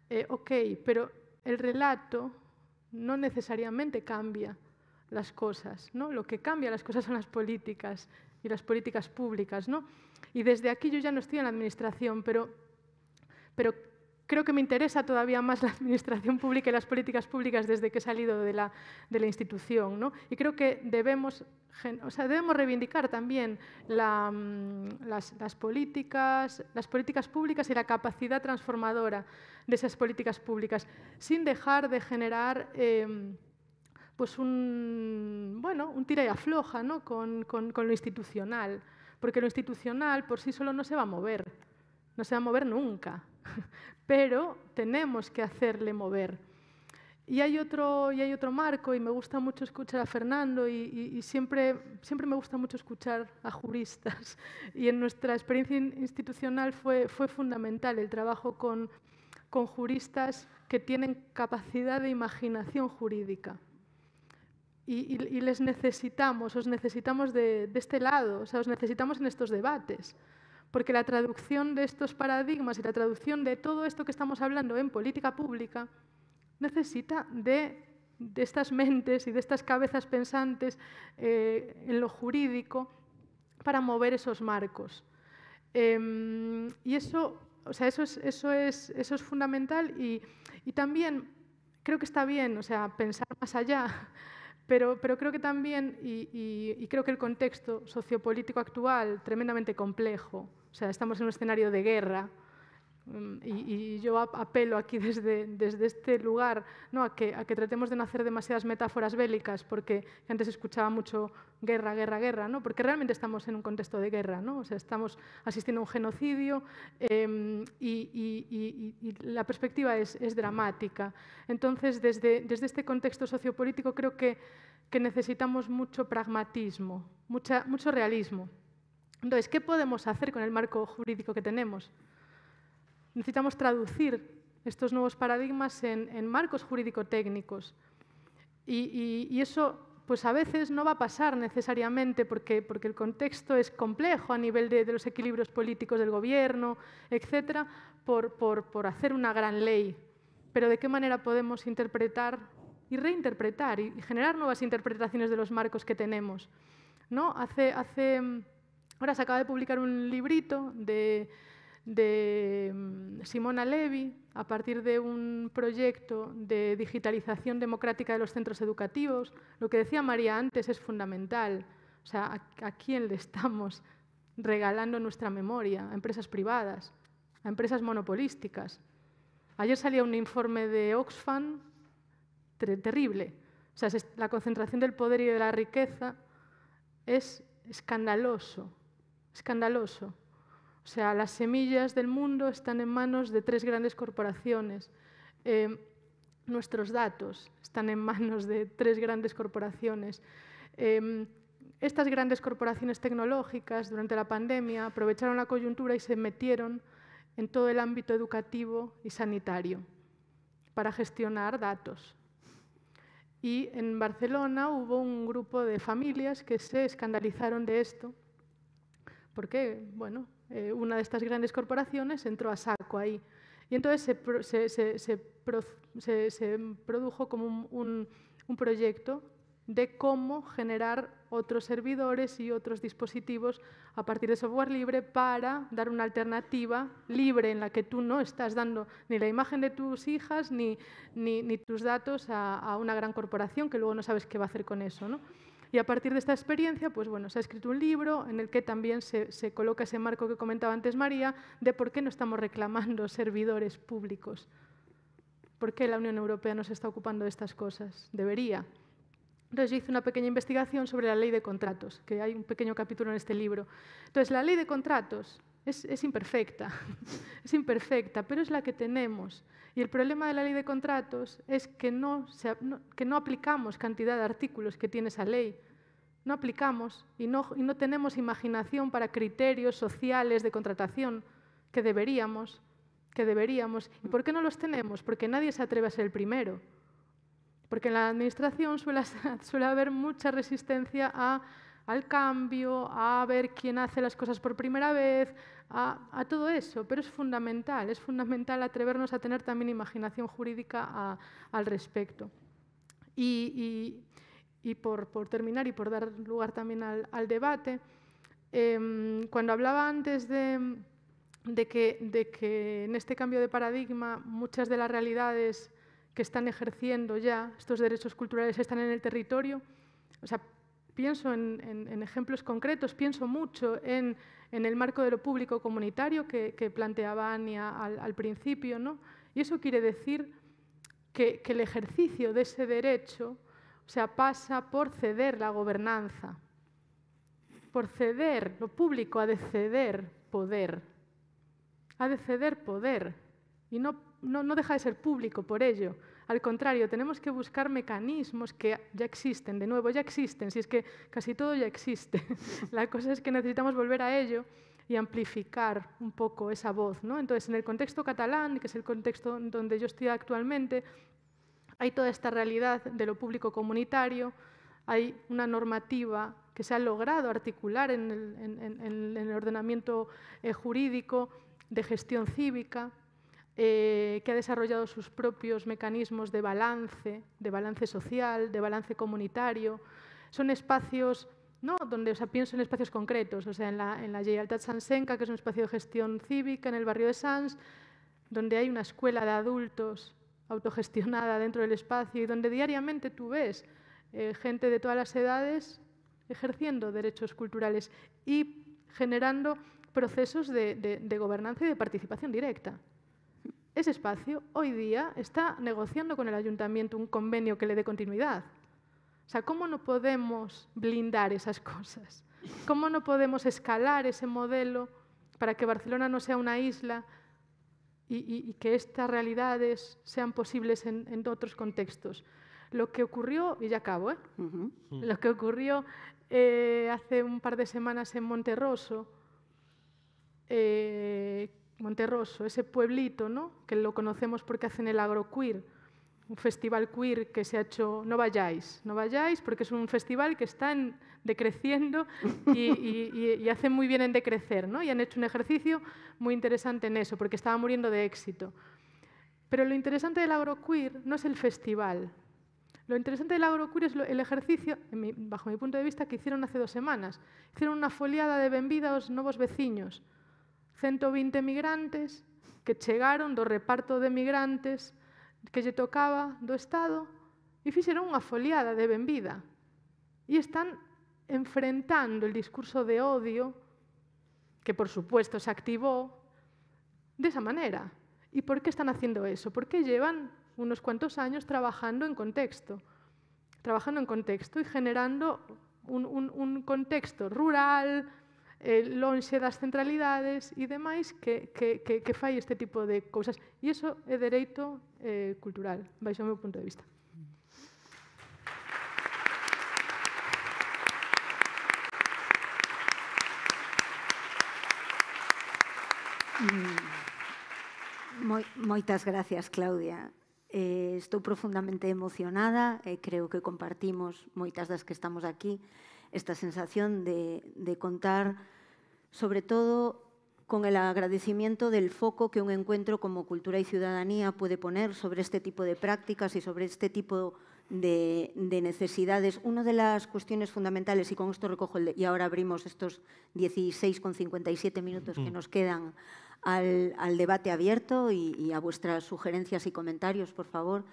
Eh, ok, pero el relato no necesariamente cambia las cosas, ¿no? Lo que cambia las cosas son las políticas y las políticas públicas, ¿no? Y desde aquí yo ya no estoy en la administración, pero, pero Creo que me interesa todavía más la administración pública y las políticas públicas desde que he salido de la, institución. Y creo que debemos, debemos reivindicar también mm, las, políticas, las políticas públicas y la capacidad transformadora de esas políticas públicas, sin dejar de generar... Em, pues un, bueno, un tira y afloja con lo institucional, porque lo institucional por sí solo no se va a mover, no se va a mover nunca. pero tenemos que hacerle mover. Y hay, otro, y hay otro marco, y me gusta mucho escuchar a Fernando, y, siempre, siempre me gusta mucho escuchar a juristas. Y en nuestra experiencia institucional fue, fundamental el trabajo con, juristas que tienen capacidad de imaginación jurídica. Y, les necesitamos, os necesitamos de, de, este lado, o sea, os necesitamos en estos debates porque la traducción de estos paradigmas y la traducción de todo esto que estamos hablando en política pública necesita de, de estas mentes y de estas cabezas pensantes eh, en lo jurídico para mover esos marcos. Em, y eso, o sea, eso, es, eso, es, eso es fundamental y, y también creo que está bien o sea, pensar más allá pero, creo que también, y, y creo que el contexto sociopolítico actual, tremendamente complejo, o sea, estamos en un escenario de guerra, Mm, y, yo apelo aquí desde, este lugar a, que, tratemos de no hacer demasiadas metáforas bélicas, porque antes escuchaba mucho guerra, guerra, guerra, ¿no? porque realmente estamos en un contexto de guerra, ¿no? o sea, estamos asistiendo a un genocidio em, y, la perspectiva es, dramática. Entonces, desde, este contexto sociopolítico creo que, necesitamos mucho pragmatismo, mucho realismo. Entonces, ¿qué podemos hacer con el marco jurídico que tenemos? necesitamos traducir estos nuevos paradigmas en, en marcos jurídico-técnicos. Y, y, eso pues a veces no va a pasar necesariamente porque, porque el contexto es complejo a nivel de, de los equilibrios políticos del gobierno, etcétera, por, por, por hacer una gran ley. Pero ¿de qué manera podemos interpretar y reinterpretar y, generar nuevas interpretaciones de los marcos que tenemos. ¿no? Hace, hace, ahora se acaba de publicar un librito de, de mm, Simona Levi, a partir de un proyecto de digitalización democrática de los centros educativos. Lo que decía María antes es fundamental. O sea, ¿a, quién le estamos regalando nuestra memoria? A empresas privadas, a empresas monopolísticas. Ayer salía un informe de Oxfam terrible. O sea, la concentración del poder y de la riqueza es escandaloso, escandaloso. O sea, las semillas del mundo están en manos de tres grandes corporaciones. Em, nuestros datos están en manos de tres grandes corporaciones. Em, estas grandes corporaciones tecnológicas durante la pandemia aprovecharon la coyuntura y se metieron en todo el ámbito educativo y sanitario para gestionar datos. Y en Barcelona hubo un grupo de familias que se escandalizaron de esto, qué? bueno, eh, una de estas grandes corporaciones entró a saco ahí. Y entonces se, produjo como un, proyecto de cómo generar otros servidores y otros dispositivos a partir de software libre para dar una alternativa libre en la que tú no estás dando ni la imagen de tus hijas ni, tus datos a, a, una gran corporación que luego no sabes qué va a hacer con eso. ¿no? Y a partir de esta experiencia, pues bueno, se ha escrito un libro en el que también se, coloca ese marco que comentaba antes María de por qué no estamos reclamando servidores públicos. ¿Por qué la Unión Europea no se está ocupando de estas cosas? Debería. Entonces yo hice una pequeña investigación sobre la ley de contratos, que hay un pequeño capítulo en este libro. Entonces, la ley de contratos es, imperfecta, es imperfecta, pero es la que tenemos. Y el problema de la ley de contratos es que no, que no aplicamos cantidad de artículos que tiene esa ley. No aplicamos y no, no tenemos imaginación para criterios sociales de contratación que deberíamos, que deberíamos. ¿Y por qué no los tenemos? Porque nadie se atreve a ser el primero. Porque en la administración suele, suele haber mucha resistencia a al cambio, a ver quién hace las cosas por primera vez, a, todo eso. Pero es fundamental, es fundamental atrevernos a tener también imaginación jurídica al respecto. Y, por, terminar y por dar lugar también al, debate, em, cuando hablaba antes de, que, de que en este cambio de paradigma muchas de las realidades que están ejerciendo ya estos derechos culturales están en el territorio, o sea, Pienso en, ejemplos concretos, pienso mucho en, el marco de lo público comunitario que, planteaba Ania al, principio, ¿no? y eso quiere decir que, el ejercicio de ese derecho o sea, pasa por ceder la gobernanza, por ceder lo público, ha de ceder poder, ha de ceder poder, y no, no deja de ser público por ello, al contrario, tenemos que buscar mecanismos que ya existen, de nuevo, ya existen, si es que casi todo ya existe. La cosa es que necesitamos volver a ello y amplificar un poco esa voz. ¿no? Entonces, en el contexto catalán, que es el contexto donde yo estoy actualmente, hay toda esta realidad de lo público comunitario, hay una normativa que se ha logrado articular en el, ordenamiento eh, jurídico de gestión cívica, eh, que ha desarrollado sus propios mecanismos de balance, de balance social, de balance comunitario. Son espacios, ¿no? donde o sea, pienso en espacios concretos, o sea, en la, en la que es un espacio de gestión cívica en el barrio de Sans, donde hay una escuela de adultos autogestionada dentro del espacio y donde diariamente tú ves eh, gente de todas las edades ejerciendo derechos culturales y generando procesos de gobernanza y de participación directa ese espacio hoy día está negociando con el ayuntamiento un convenio que le dé continuidad. O sea, ¿cómo no podemos blindar esas cosas? ¿Cómo no podemos escalar ese modelo para que Barcelona no sea una isla y, que estas realidades sean posibles en, otros contextos? Lo que ocurrió, y ya acabo, ¿eh? lo que ocurrió eh, hace un par de semanas en Monterroso, eh, Monterroso, ese pueblito, ¿no? que lo conocemos porque hacen el agroqueer, un festival queer que se ha hecho, no vayáis, no vayáis porque es un festival que está en, decreciendo y, y, hacen muy bien en decrecer, y han hecho un ejercicio muy interesante en eso, porque estaba muriendo de éxito. Pero lo interesante del agroqueer no es el festival, lo interesante del agroqueer es el ejercicio, bajo mi punto de vista, que hicieron hace dos semanas. Hicieron una foliada de a los nuevos vecinos, 120 migrantes que llegaron do reparto de migrantes que le tocaba do Estado y hicieron una foliada de bebida. Y están enfrentando el discurso de odio que, por supuesto, se activó de esa manera. ¿Y por qué están haciendo eso? Porque llevan unos cuantos años trabajando en contexto, trabajando en contexto y generando un, un contexto rural, eh, lonxe das centralidades e demais que, que, que, que fai este tipo de cousas. E iso é dereito eh, cultural, baixo o meu punto de vista. Mm. Moi, moitas gracias, Claudia. Eh, estou profundamente emocionada e eh, creo que compartimos moitas das que estamos aquí. esta sensación de, contar, sobre todo con el agradecimiento del foco que un encuentro como Cultura y Ciudadanía puede poner sobre este tipo de prácticas y sobre este tipo de, necesidades. Una de las cuestiones fundamentales, y con esto recojo, y ahora abrimos estos con 16,57 minutos que mm. nos quedan al, debate abierto y, a vuestras sugerencias y comentarios, por favor.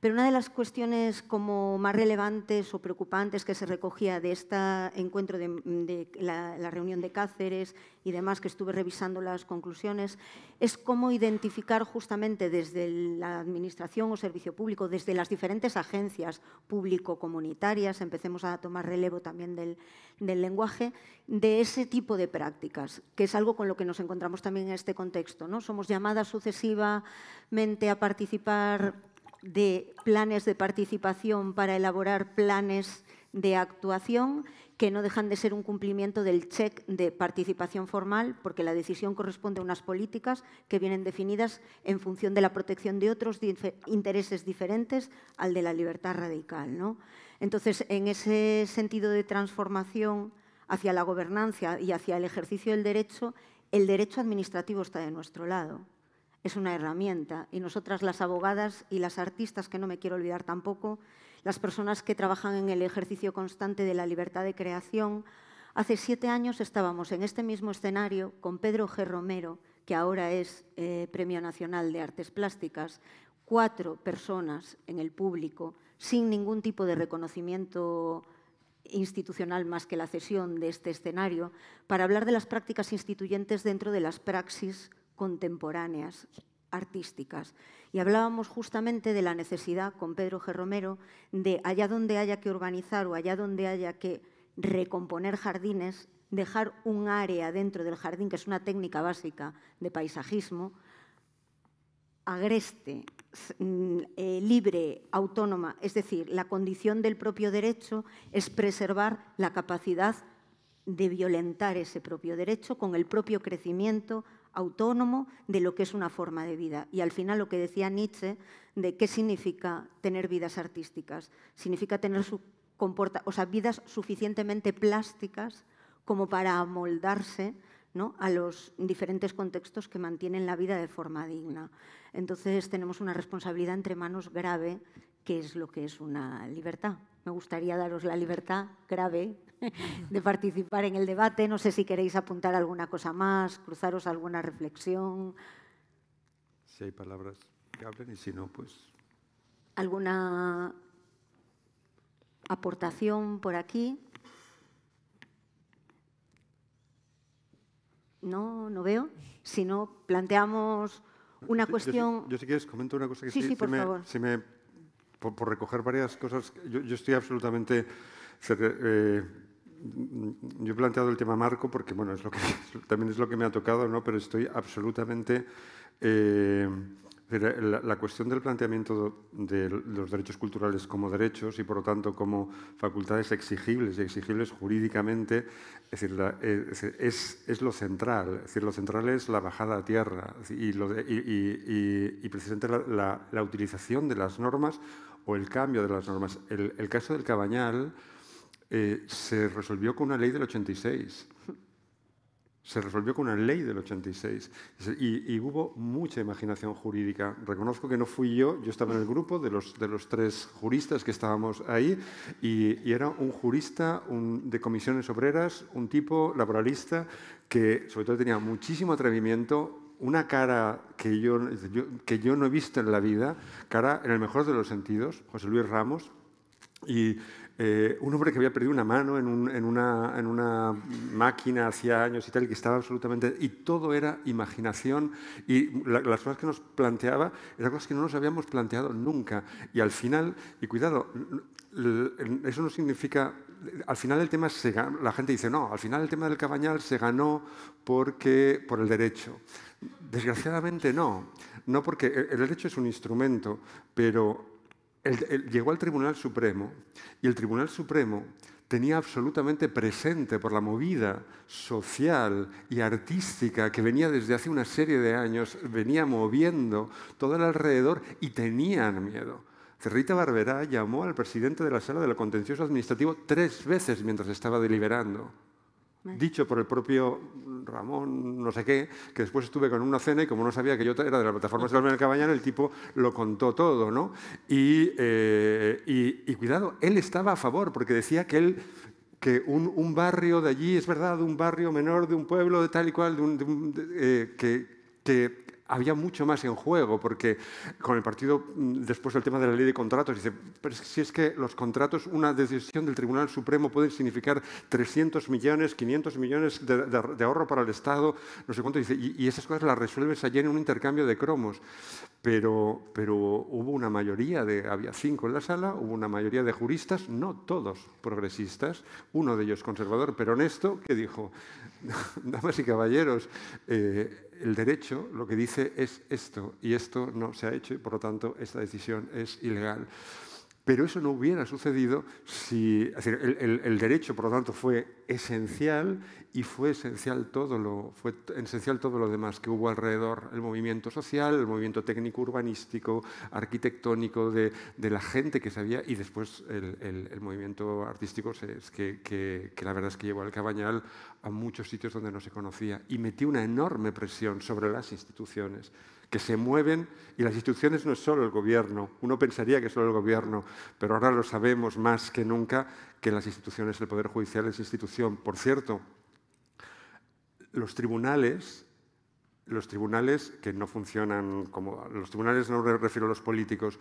Pero una de las cuestiones como más relevantes o preocupantes que se recogía de este encuentro de, la, reunión de Cáceres y demás, que estuve revisando las conclusiones, es cómo identificar justamente desde la Administración o Servicio Público, desde las diferentes agencias público-comunitarias, empecemos a tomar relevo también del, lenguaje, de ese tipo de prácticas, que es algo con lo que nos encontramos también en este contexto. ¿no? Somos llamadas sucesivamente a participar de planes de participación para elaborar planes de actuación que no dejan de ser un cumplimiento del check de participación formal, porque la decisión corresponde a unas políticas que vienen definidas en función de la protección de otros intereses diferentes al de la libertad radical. Entonces, en ese sentido de transformación hacia la gobernanza y hacia el ejercicio del derecho, el derecho administrativo está de nuestro lado es una herramienta y nosotras las abogadas y las artistas, que no me quiero olvidar tampoco, las personas que trabajan en el ejercicio constante de la libertad de creación, hace siete años estábamos en este mismo escenario con Pedro G. Romero, que ahora es eh, Premio Nacional de Artes Plásticas, cuatro personas en el público sin ningún tipo de reconocimiento institucional más que la cesión de este escenario, para hablar de las prácticas instituyentes dentro de las praxis contemporáneas, artísticas. Y hablábamos justamente de la necesidad con Pedro G. Romero de allá donde haya que urbanizar o allá donde haya que recomponer jardines, dejar un área dentro del jardín, que es una técnica básica de paisajismo, agreste, mm, eh, libre, autónoma, es decir, la condición del propio derecho es preservar la capacidad de violentar ese propio derecho con el propio crecimiento autónomo de lo que es una forma de vida. Y al final lo que decía Nietzsche de qué significa tener vidas artísticas. Significa tener o sea, vidas suficientemente plásticas como para amoldarse a los diferentes contextos que mantienen la vida de forma digna. Entonces tenemos una responsabilidad entre manos grave, que es lo que es una libertad me gustaría daros la libertad grave de participar en el debate. No sé si queréis apuntar alguna cosa más, cruzaros alguna reflexión. Si hay palabras que hablen y si no, pues... ¿Alguna aportación por aquí? No, no veo. Si no, planteamos una cuestión... Yo, si quieres comento una cosa que sí, sí, sí por favor. Si me por, recoger varias cosas. Yo, estoy absolutamente... Eh, yo he planteado el tema marco porque, bueno, es lo que, también es lo que me ha tocado, ¿no? Pero estoy absolutamente... Eh, la, cuestión del planteamiento de los derechos culturales como derechos y, por lo tanto, como facultades exigibles y exigibles jurídicamente, es, decir, eh, es, lo central. Es decir, lo central es la bajada a tierra y, precisamente la, utilización de las normas o el cambio de las normas. El, caso del Cabañal eh, se resolvió con una ley del 86 se resolvió con una ley del 86 y, hubo mucha imaginación jurídica. Reconozco que no fui yo, yo estaba en el grupo de los, de los tres juristas que estábamos ahí y, era un jurista de comisiones obreras, un tipo laboralista que sobre todo tenía muchísimo atrevimiento, una cara que yo, que yo no he visto en la vida, cara en el mejor de los sentidos, José Luis Ramos, y eh, un hombre que había perdido una mano en, una, en, una, máquina hacía años y tal, que estaba absolutamente... Y todo era imaginación y las cosas que nos planteaba eran cosas que no nos habíamos planteado nunca. Y al final, y cuidado, eso no significa... Al final el tema se la gente dice, no, al final el tema del cabañal se ganó porque, por el derecho. Desgraciadamente no, no porque e, el derecho es un instrumento, pero llegó al Tribunal Supremo y el Tribunal Supremo tenía absolutamente presente por la movida social y artística que venía desde hace una serie de años, venía moviendo todo el alrededor y tenían miedo. Cerrita Barberá llamó al presidente de la sala de lo contencioso administrativo tres veces mientras estaba deliberando dicho por el propio Ramón, no sé qué, que después estuve con una cena y como no sabía que yo era de la plataforma de Cabañana, el tipo lo contó todo, ¿no? Eh, y, cuidado, él estaba a favor porque decía que él que un, barrio de allí, es verdad, un barrio menor de un pueblo de tal y cual, de eh, que había mucho más en juego, porque con el partido, mm, después del tema de la ley de contratos, dice, pero si es que los contratos, una decisión del Tribunal Supremo puede significar 300 millones, 500 millones de, ahorro para el Estado, no sé cuánto, dice, y, esas cosas las resuelves allí en un intercambio de cromos. Pero, pero hubo una mayoría, de, había cinco en la sala, hubo una mayoría de juristas, no todos progresistas, uno de ellos conservador, pero honesto, que dijo, damas y caballeros, eh, el derecho lo que dice es esto, y esto no se ha hecho y por lo tanto esta decisión es ilegal. Pero eso no hubiera sucedido si... el, derecho, por lo tanto, fue esencial y fue esencial, todo lo, fue esencial todo lo demás que hubo alrededor. El movimiento social, el movimiento técnico urbanístico, arquitectónico de, la gente que sabía y después el, movimiento artístico que, que, que, la verdad es que llevó al cabañal a muchos sitios donde no se conocía y metió una enorme presión sobre las instituciones que se mueven y las instituciones no es solo el gobierno. Uno pensaría que es solo el gobierno, pero ahora lo sabemos más que nunca que las instituciones, el Poder Judicial es institución. Por cierto, los tribunales, los tribunales que no funcionan como... Los tribunales no me refiero a los políticos.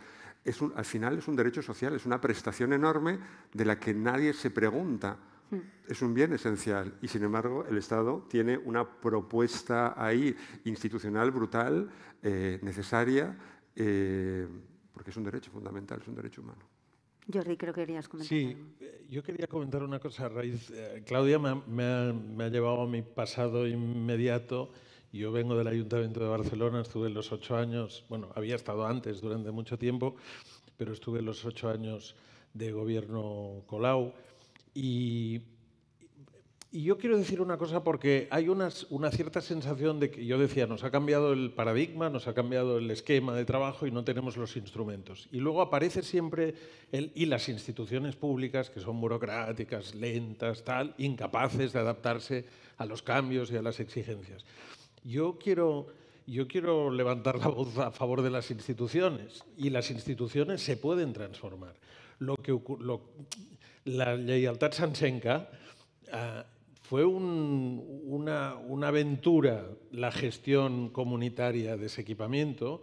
al final es un derecho social, es una prestación enorme de la que nadie se pregunta Mm. Es un bien esencial y, sin embargo, el Estado tiene una propuesta ahí institucional brutal, eh, necesaria, eh, porque es un derecho fundamental, es un derecho humano. Jordi, creo que querías comentar. Sí, eh, yo quería comentar una cosa a raíz. Claudia me ha, me ha, llevado a mi pasado inmediato. Yo vengo del Ayuntamiento de Barcelona, estuve los ocho años, bueno, había estado antes durante mucho tiempo, pero estuve los ocho años de gobierno Colau. Y, y, yo quiero decir una cosa porque hay una cierta sensación de que yo decía, nos ha cambiado el paradigma, nos ha cambiado el esquema de trabajo y no tenemos los instrumentos. Y luego aparece siempre el y las instituciones públicas que son burocráticas, lentas, tal, incapaces de adaptarse a los cambios y a las exigencias. Yo quiero yo quiero levantar la voz a favor de las instituciones y las instituciones se pueden transformar. Lo que, lo, la lealtad sansenca eh, fue una, aventura la gestión comunitaria de ese equipamiento,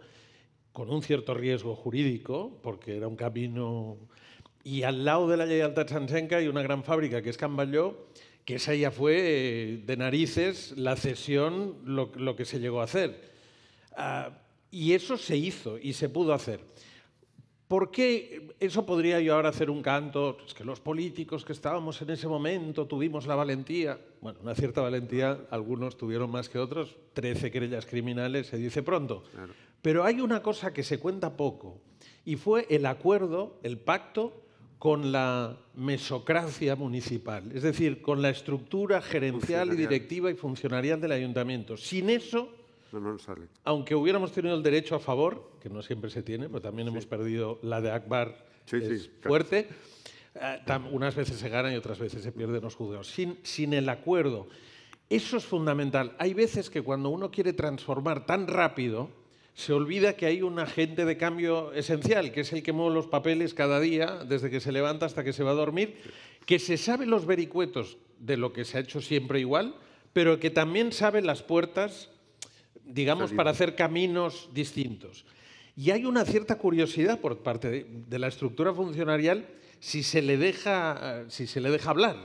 con un cierto riesgo jurídico, porque era un camino... Y al lado de la lealtad sansenca hay una gran fábrica que es Camballó, que esa ya fue eh, de narices la cesión, lo, que se llegó a hacer. Ah, y eso se hizo y se pudo hacer. ¿Por qué eso podría yo ahora hacer un canto? Es que los políticos que estábamos en ese momento tuvimos la valentía, bueno, una cierta valentía, algunos tuvieron más que otros, 13 querellas criminales, se dice pronto. Pero hay una cosa que se cuenta poco, y fue el acuerdo, el pacto con la mesocracia municipal, es decir, con la estructura gerencial y directiva y funcionarial del ayuntamiento. Sin eso, no sale. Aunque hubiéramos tenido el derecho a favor, que no siempre se tiene, pero también hemos perdido la de Akbar fuerte. Eh, unas veces se gana y otras veces se pierden los juzgados. Sin, sin el acuerdo. Eso es fundamental. Hay veces que cuando uno quiere transformar tan rápido, se olvida que hay un agente de cambio esencial, que es el que mueve los papeles cada día, desde que se levanta hasta que se va a dormir, que se sabe los vericuetos de lo que se ha hecho siempre igual, pero que también sabe las puertas digamos, para hacer caminos distintos. Y hay una cierta curiosidad por parte de, la estructura funcionarial si se, le deja, eh, si se le deja hablar.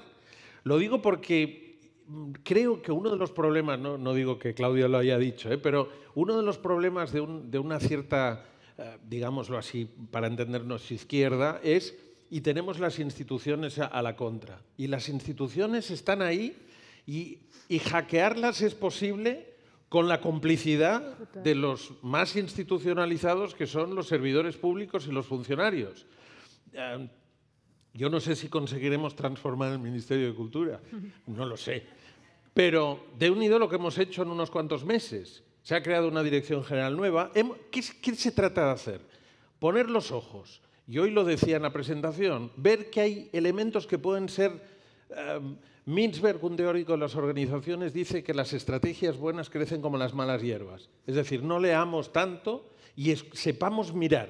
Lo digo porque mm, creo que uno de los problemas, no, no digo que Claudio lo haya dicho, ¿eh? pero uno de los problemas de, de una cierta, eh, digámoslo así, para entendernos izquierda, es y tenemos las instituciones a, la contra. Y las instituciones están ahí y, y hackearlas es posible con la complicidad de los más institucionalizados que son los servidores públicos y los funcionarios. Eh, yo no sé si conseguiremos transformar el Ministerio de Cultura, no lo sé, pero de unido lo que hemos hecho en unos cuantos meses. Se ha creado una dirección general nueva. ¿Qué, se trata de hacer? Poner los ojos, y hoy lo decía en la presentación, ver que hay elementos que pueden ser... Eh, Mintzberg, un teórico de las organizaciones, dice que las estrategias buenas crecen como las malas hierbas. Es decir, no leamos tanto y sepamos mirar.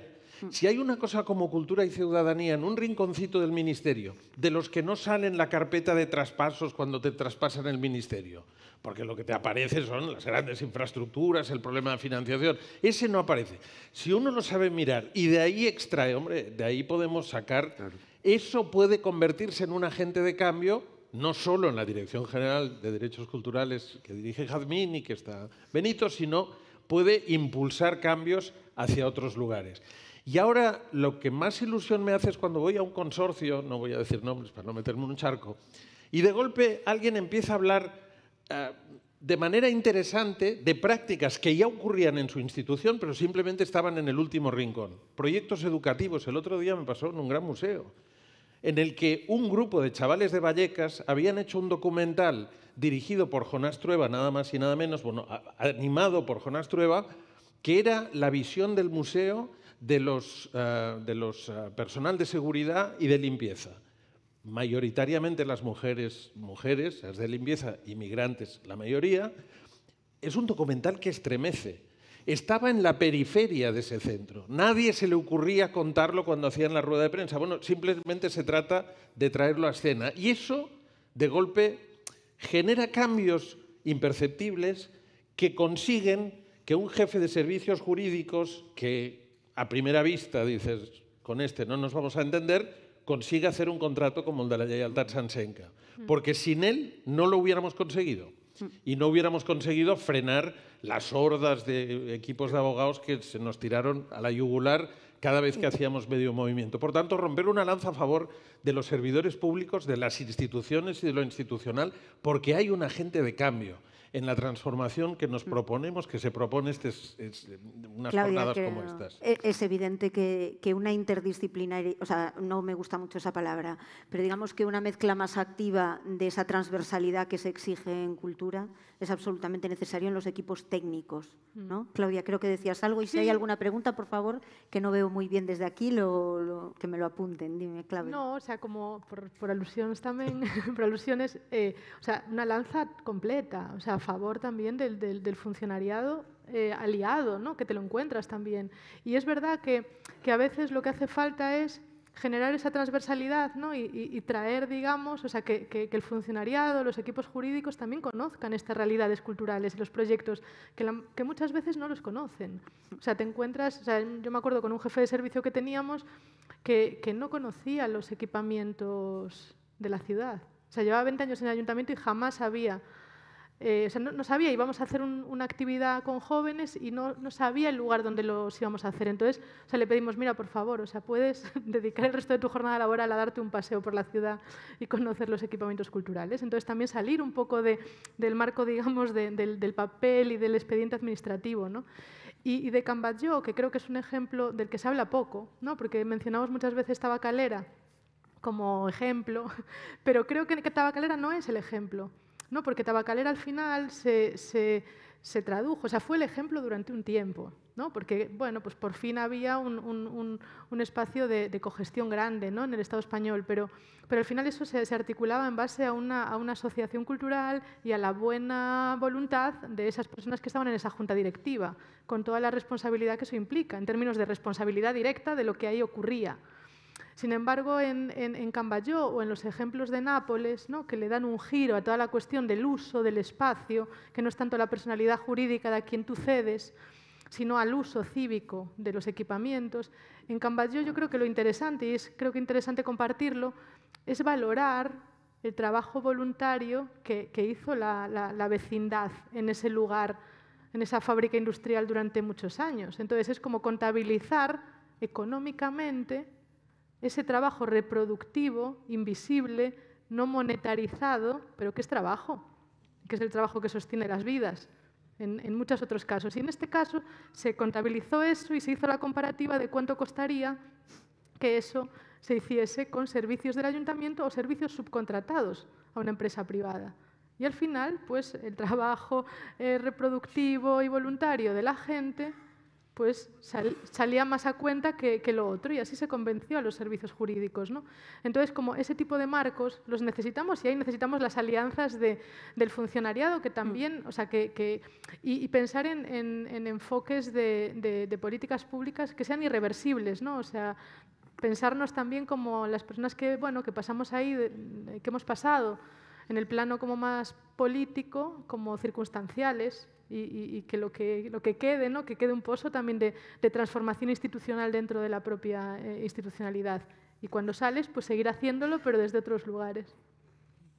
Si hay una cosa como cultura y ciudadanía en un rinconcito del ministerio, de los que no salen la carpeta de traspasos cuando te traspasan el ministerio, porque lo que te aparece son las grandes infraestructuras, el problema de financiación, ese no aparece. Si uno lo sabe mirar y de ahí extrae, hombre, de ahí podemos sacar, eso puede convertirse en un agente de cambio no solo en la Dirección General de Derechos Culturales que dirige Jazmín y que está Benito, sino puede impulsar cambios hacia otros lugares. Y ahora lo que más ilusión me hace es cuando voy a un consorcio, no voy a decir nombres para no meterme en un charco, y de golpe alguien empieza a hablar eh, de manera interesante de prácticas que ya ocurrían en su institución, pero simplemente estaban en el último rincón. Proyectos educativos, el otro día me pasó en un gran museo en el que un grupo de chavales de Vallecas habían hecho un documental dirigido por Jonás Trueba, nada más y nada menos, bueno, animado por Jonás Trueba, que era la visión del museo de los, eh, eh, personal de seguridad y de limpieza. Mayoritariamente las mujeres, mujeres, las de limpieza, inmigrantes, la mayoría. Es un documental que estremece, estaba en la periferia de ese centro. Nadie se le ocurría contarlo cuando hacían la rueda de prensa. Bueno, simplemente se trata de traerlo a escena. Y eso, de golpe, genera cambios imperceptibles que consiguen que un jefe de servicios jurídicos, que a primera vista dices, con este no nos vamos a entender, consiga hacer un contrato como el de la lealtad Sansenka. Mm. Porque sin él no lo hubiéramos conseguido. Mm. Y no hubiéramos conseguido frenar las hordas de equipos de abogados que se nos tiraron a la yugular cada vez que hacíamos medio movimiento. Por tanto, romper una lanza a favor de los servidores públicos, de las instituciones y de lo institucional, porque hay un agente de cambio en la transformación que nos mm. proponemos, que se propone este, eh, unas jornadas como estas. E, es evidente que, una interdisciplinaria, o sea, no me gusta mucho esa palabra, pero digamos que una mezcla más activa de esa transversalidad que se exige en cultura es absolutamente necesario en los equipos técnicos. Mm. ¿no? Claudia, creo que decías algo y si hay alguna pregunta, por favor, que no veo muy bien desde aquí, lo, que me lo apunten. Dime, Claudia. No, o sea, como por, alusiones también, por alusiones, eh, o sea, una lanza completa, o sea, a favor también del, funcionariado eh, aliado, ¿no? que te lo encuentras también. Y es verdad que, que, a veces lo que hace falta es generar esa transversalidad ¿no? y, traer, digamos, o sea, que, que, el funcionariado, los equipos jurídicos también conozcan estas realidades culturales y los proyectos, que, que muchas veces no los conocen. O sea, te encuentras, o sea, yo me acuerdo con un jefe de servicio que teníamos que, que no conocía los equipamientos de la ciudad. O sea, llevaba 20 años en el ayuntamiento y jamás había eh, o sea, no, sabía, íbamos a hacer una actividad con jóvenes y no, no, sabía el lugar donde los íbamos a hacer. Entonces, le pedimos, mira, por favor, o sea, puedes dedicar el resto de tu jornada laboral a darte un paseo por la ciudad y conocer los equipamientos culturales. Entonces, también salir un poco de, del marco, digamos, del, del, papel y del expediente administrativo, ¿no? Y, de Cambaggio, que creo que es un ejemplo del que se habla poco, ¿no? Porque mencionamos muchas veces Tabacalera como ejemplo, pero creo que Tabacalera no es el ejemplo. ¿no? porque Tabacalera al final se, se, se, tradujo, o sea, fue el ejemplo durante un tiempo, ¿no? porque bueno, pues por fin había un, espacio de, cogestión grande ¿no? en el Estado español, pero, pero al final eso se, articulaba en base a una, a una, asociación cultural y a la buena voluntad de esas personas que estaban en esa junta directiva, con toda la responsabilidad que eso implica, en términos de responsabilidad directa de lo que ahí ocurría. Sin embargo, en, en, o en los ejemplos de Nápoles, que le dan un giro a toda la cuestión del uso del espacio, que no es tanto la personalidad jurídica de a quien tú cedes, sino al uso cívico de los equipamientos. En Camballó yo creo que lo interesante, y es creo que interesante compartirlo, es valorar el trabajo voluntario que, hizo la, vecindad en ese lugar, en esa fábrica industrial durante muchos años. Entonces es como contabilizar económicamente ese trabajo reproductivo, invisible, no monetarizado, pero que es trabajo, que es el trabajo que sostiene las vidas en, muchos otros casos. Y en este caso se contabilizó eso y se hizo la comparativa de cuánto costaría que eso se hiciese con servicios del ayuntamiento o servicios subcontratados a una empresa privada. Y al final, pues el trabajo eh, reproductivo y voluntario de la gente pues salía más a cuenta que, lo otro y así se convenció a los servicios jurídicos. ¿no? Entonces, como ese tipo de marcos los necesitamos y ahí necesitamos las alianzas del funcionariado que también, mm. o sea, que, y, pensar en, enfoques de, de, políticas públicas que sean irreversibles, ¿no? o sea, pensarnos también como las personas que, bueno, que pasamos ahí, que hemos pasado en el plano como más político, como circunstanciales, y, que, lo que lo que quede, ¿no? que quede un pozo también de, transformación institucional dentro de la propia eh, institucionalidad. Y cuando sales, pues seguir haciéndolo, pero desde otros lugares.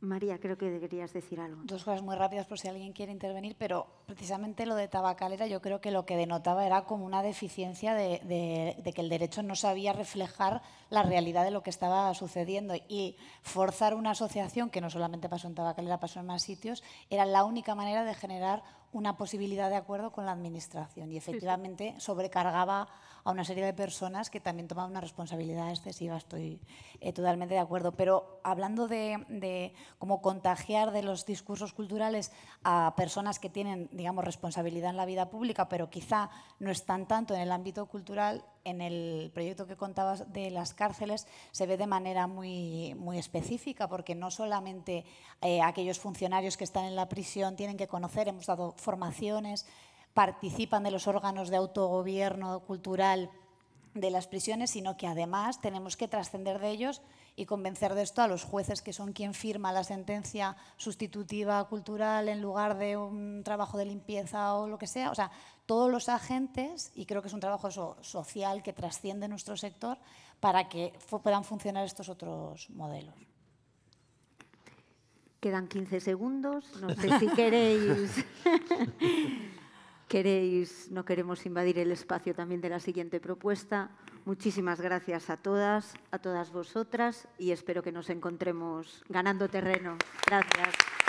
María, creo que deberías decir algo. Dos cosas muy rápidas por si alguien quiere intervenir, pero precisamente lo de tabacalera yo creo que lo que denotaba era como una deficiencia de, que el derecho no sabía reflejar la realidad de lo que estaba sucediendo y forzar una asociación, que no solamente pasó en tabacalera, pasó en más sitios, era la única manera de generar una posibilidad de acuerdo con la Administración y efectivamente sobrecargaba a una serie de personas que también toman una responsabilidad excesiva, estoy eh, totalmente de acuerdo. Pero hablando de, cómo contagiar de los discursos culturales a personas que tienen, digamos, responsabilidad en la vida pública, pero quizá no están tanto en el ámbito cultural, en el proyecto que contabas de las cárceles se ve de manera muy, muy específica, porque no solamente eh, aquellos funcionarios que están en la prisión tienen que conocer, hemos dado formaciones, participan de los órganos de autogobierno cultural de las prisiones, sino que además tenemos que trascender de ellos y convencer de esto a los jueces, que son quien firma la sentencia sustitutiva cultural en lugar de un trabajo de limpieza o lo que sea. O sea, todos los agentes, y creo que es un trabajo social que trasciende nuestro sector, para que puedan funcionar estos otros modelos. Quedan 15 segundos, no sé si queréis. queréis, no queremos invadir el espacio también de la siguiente propuesta. Muchísimas gracias a todas, a todas vosotras y espero que nos encontremos ganando terreno. Gracias.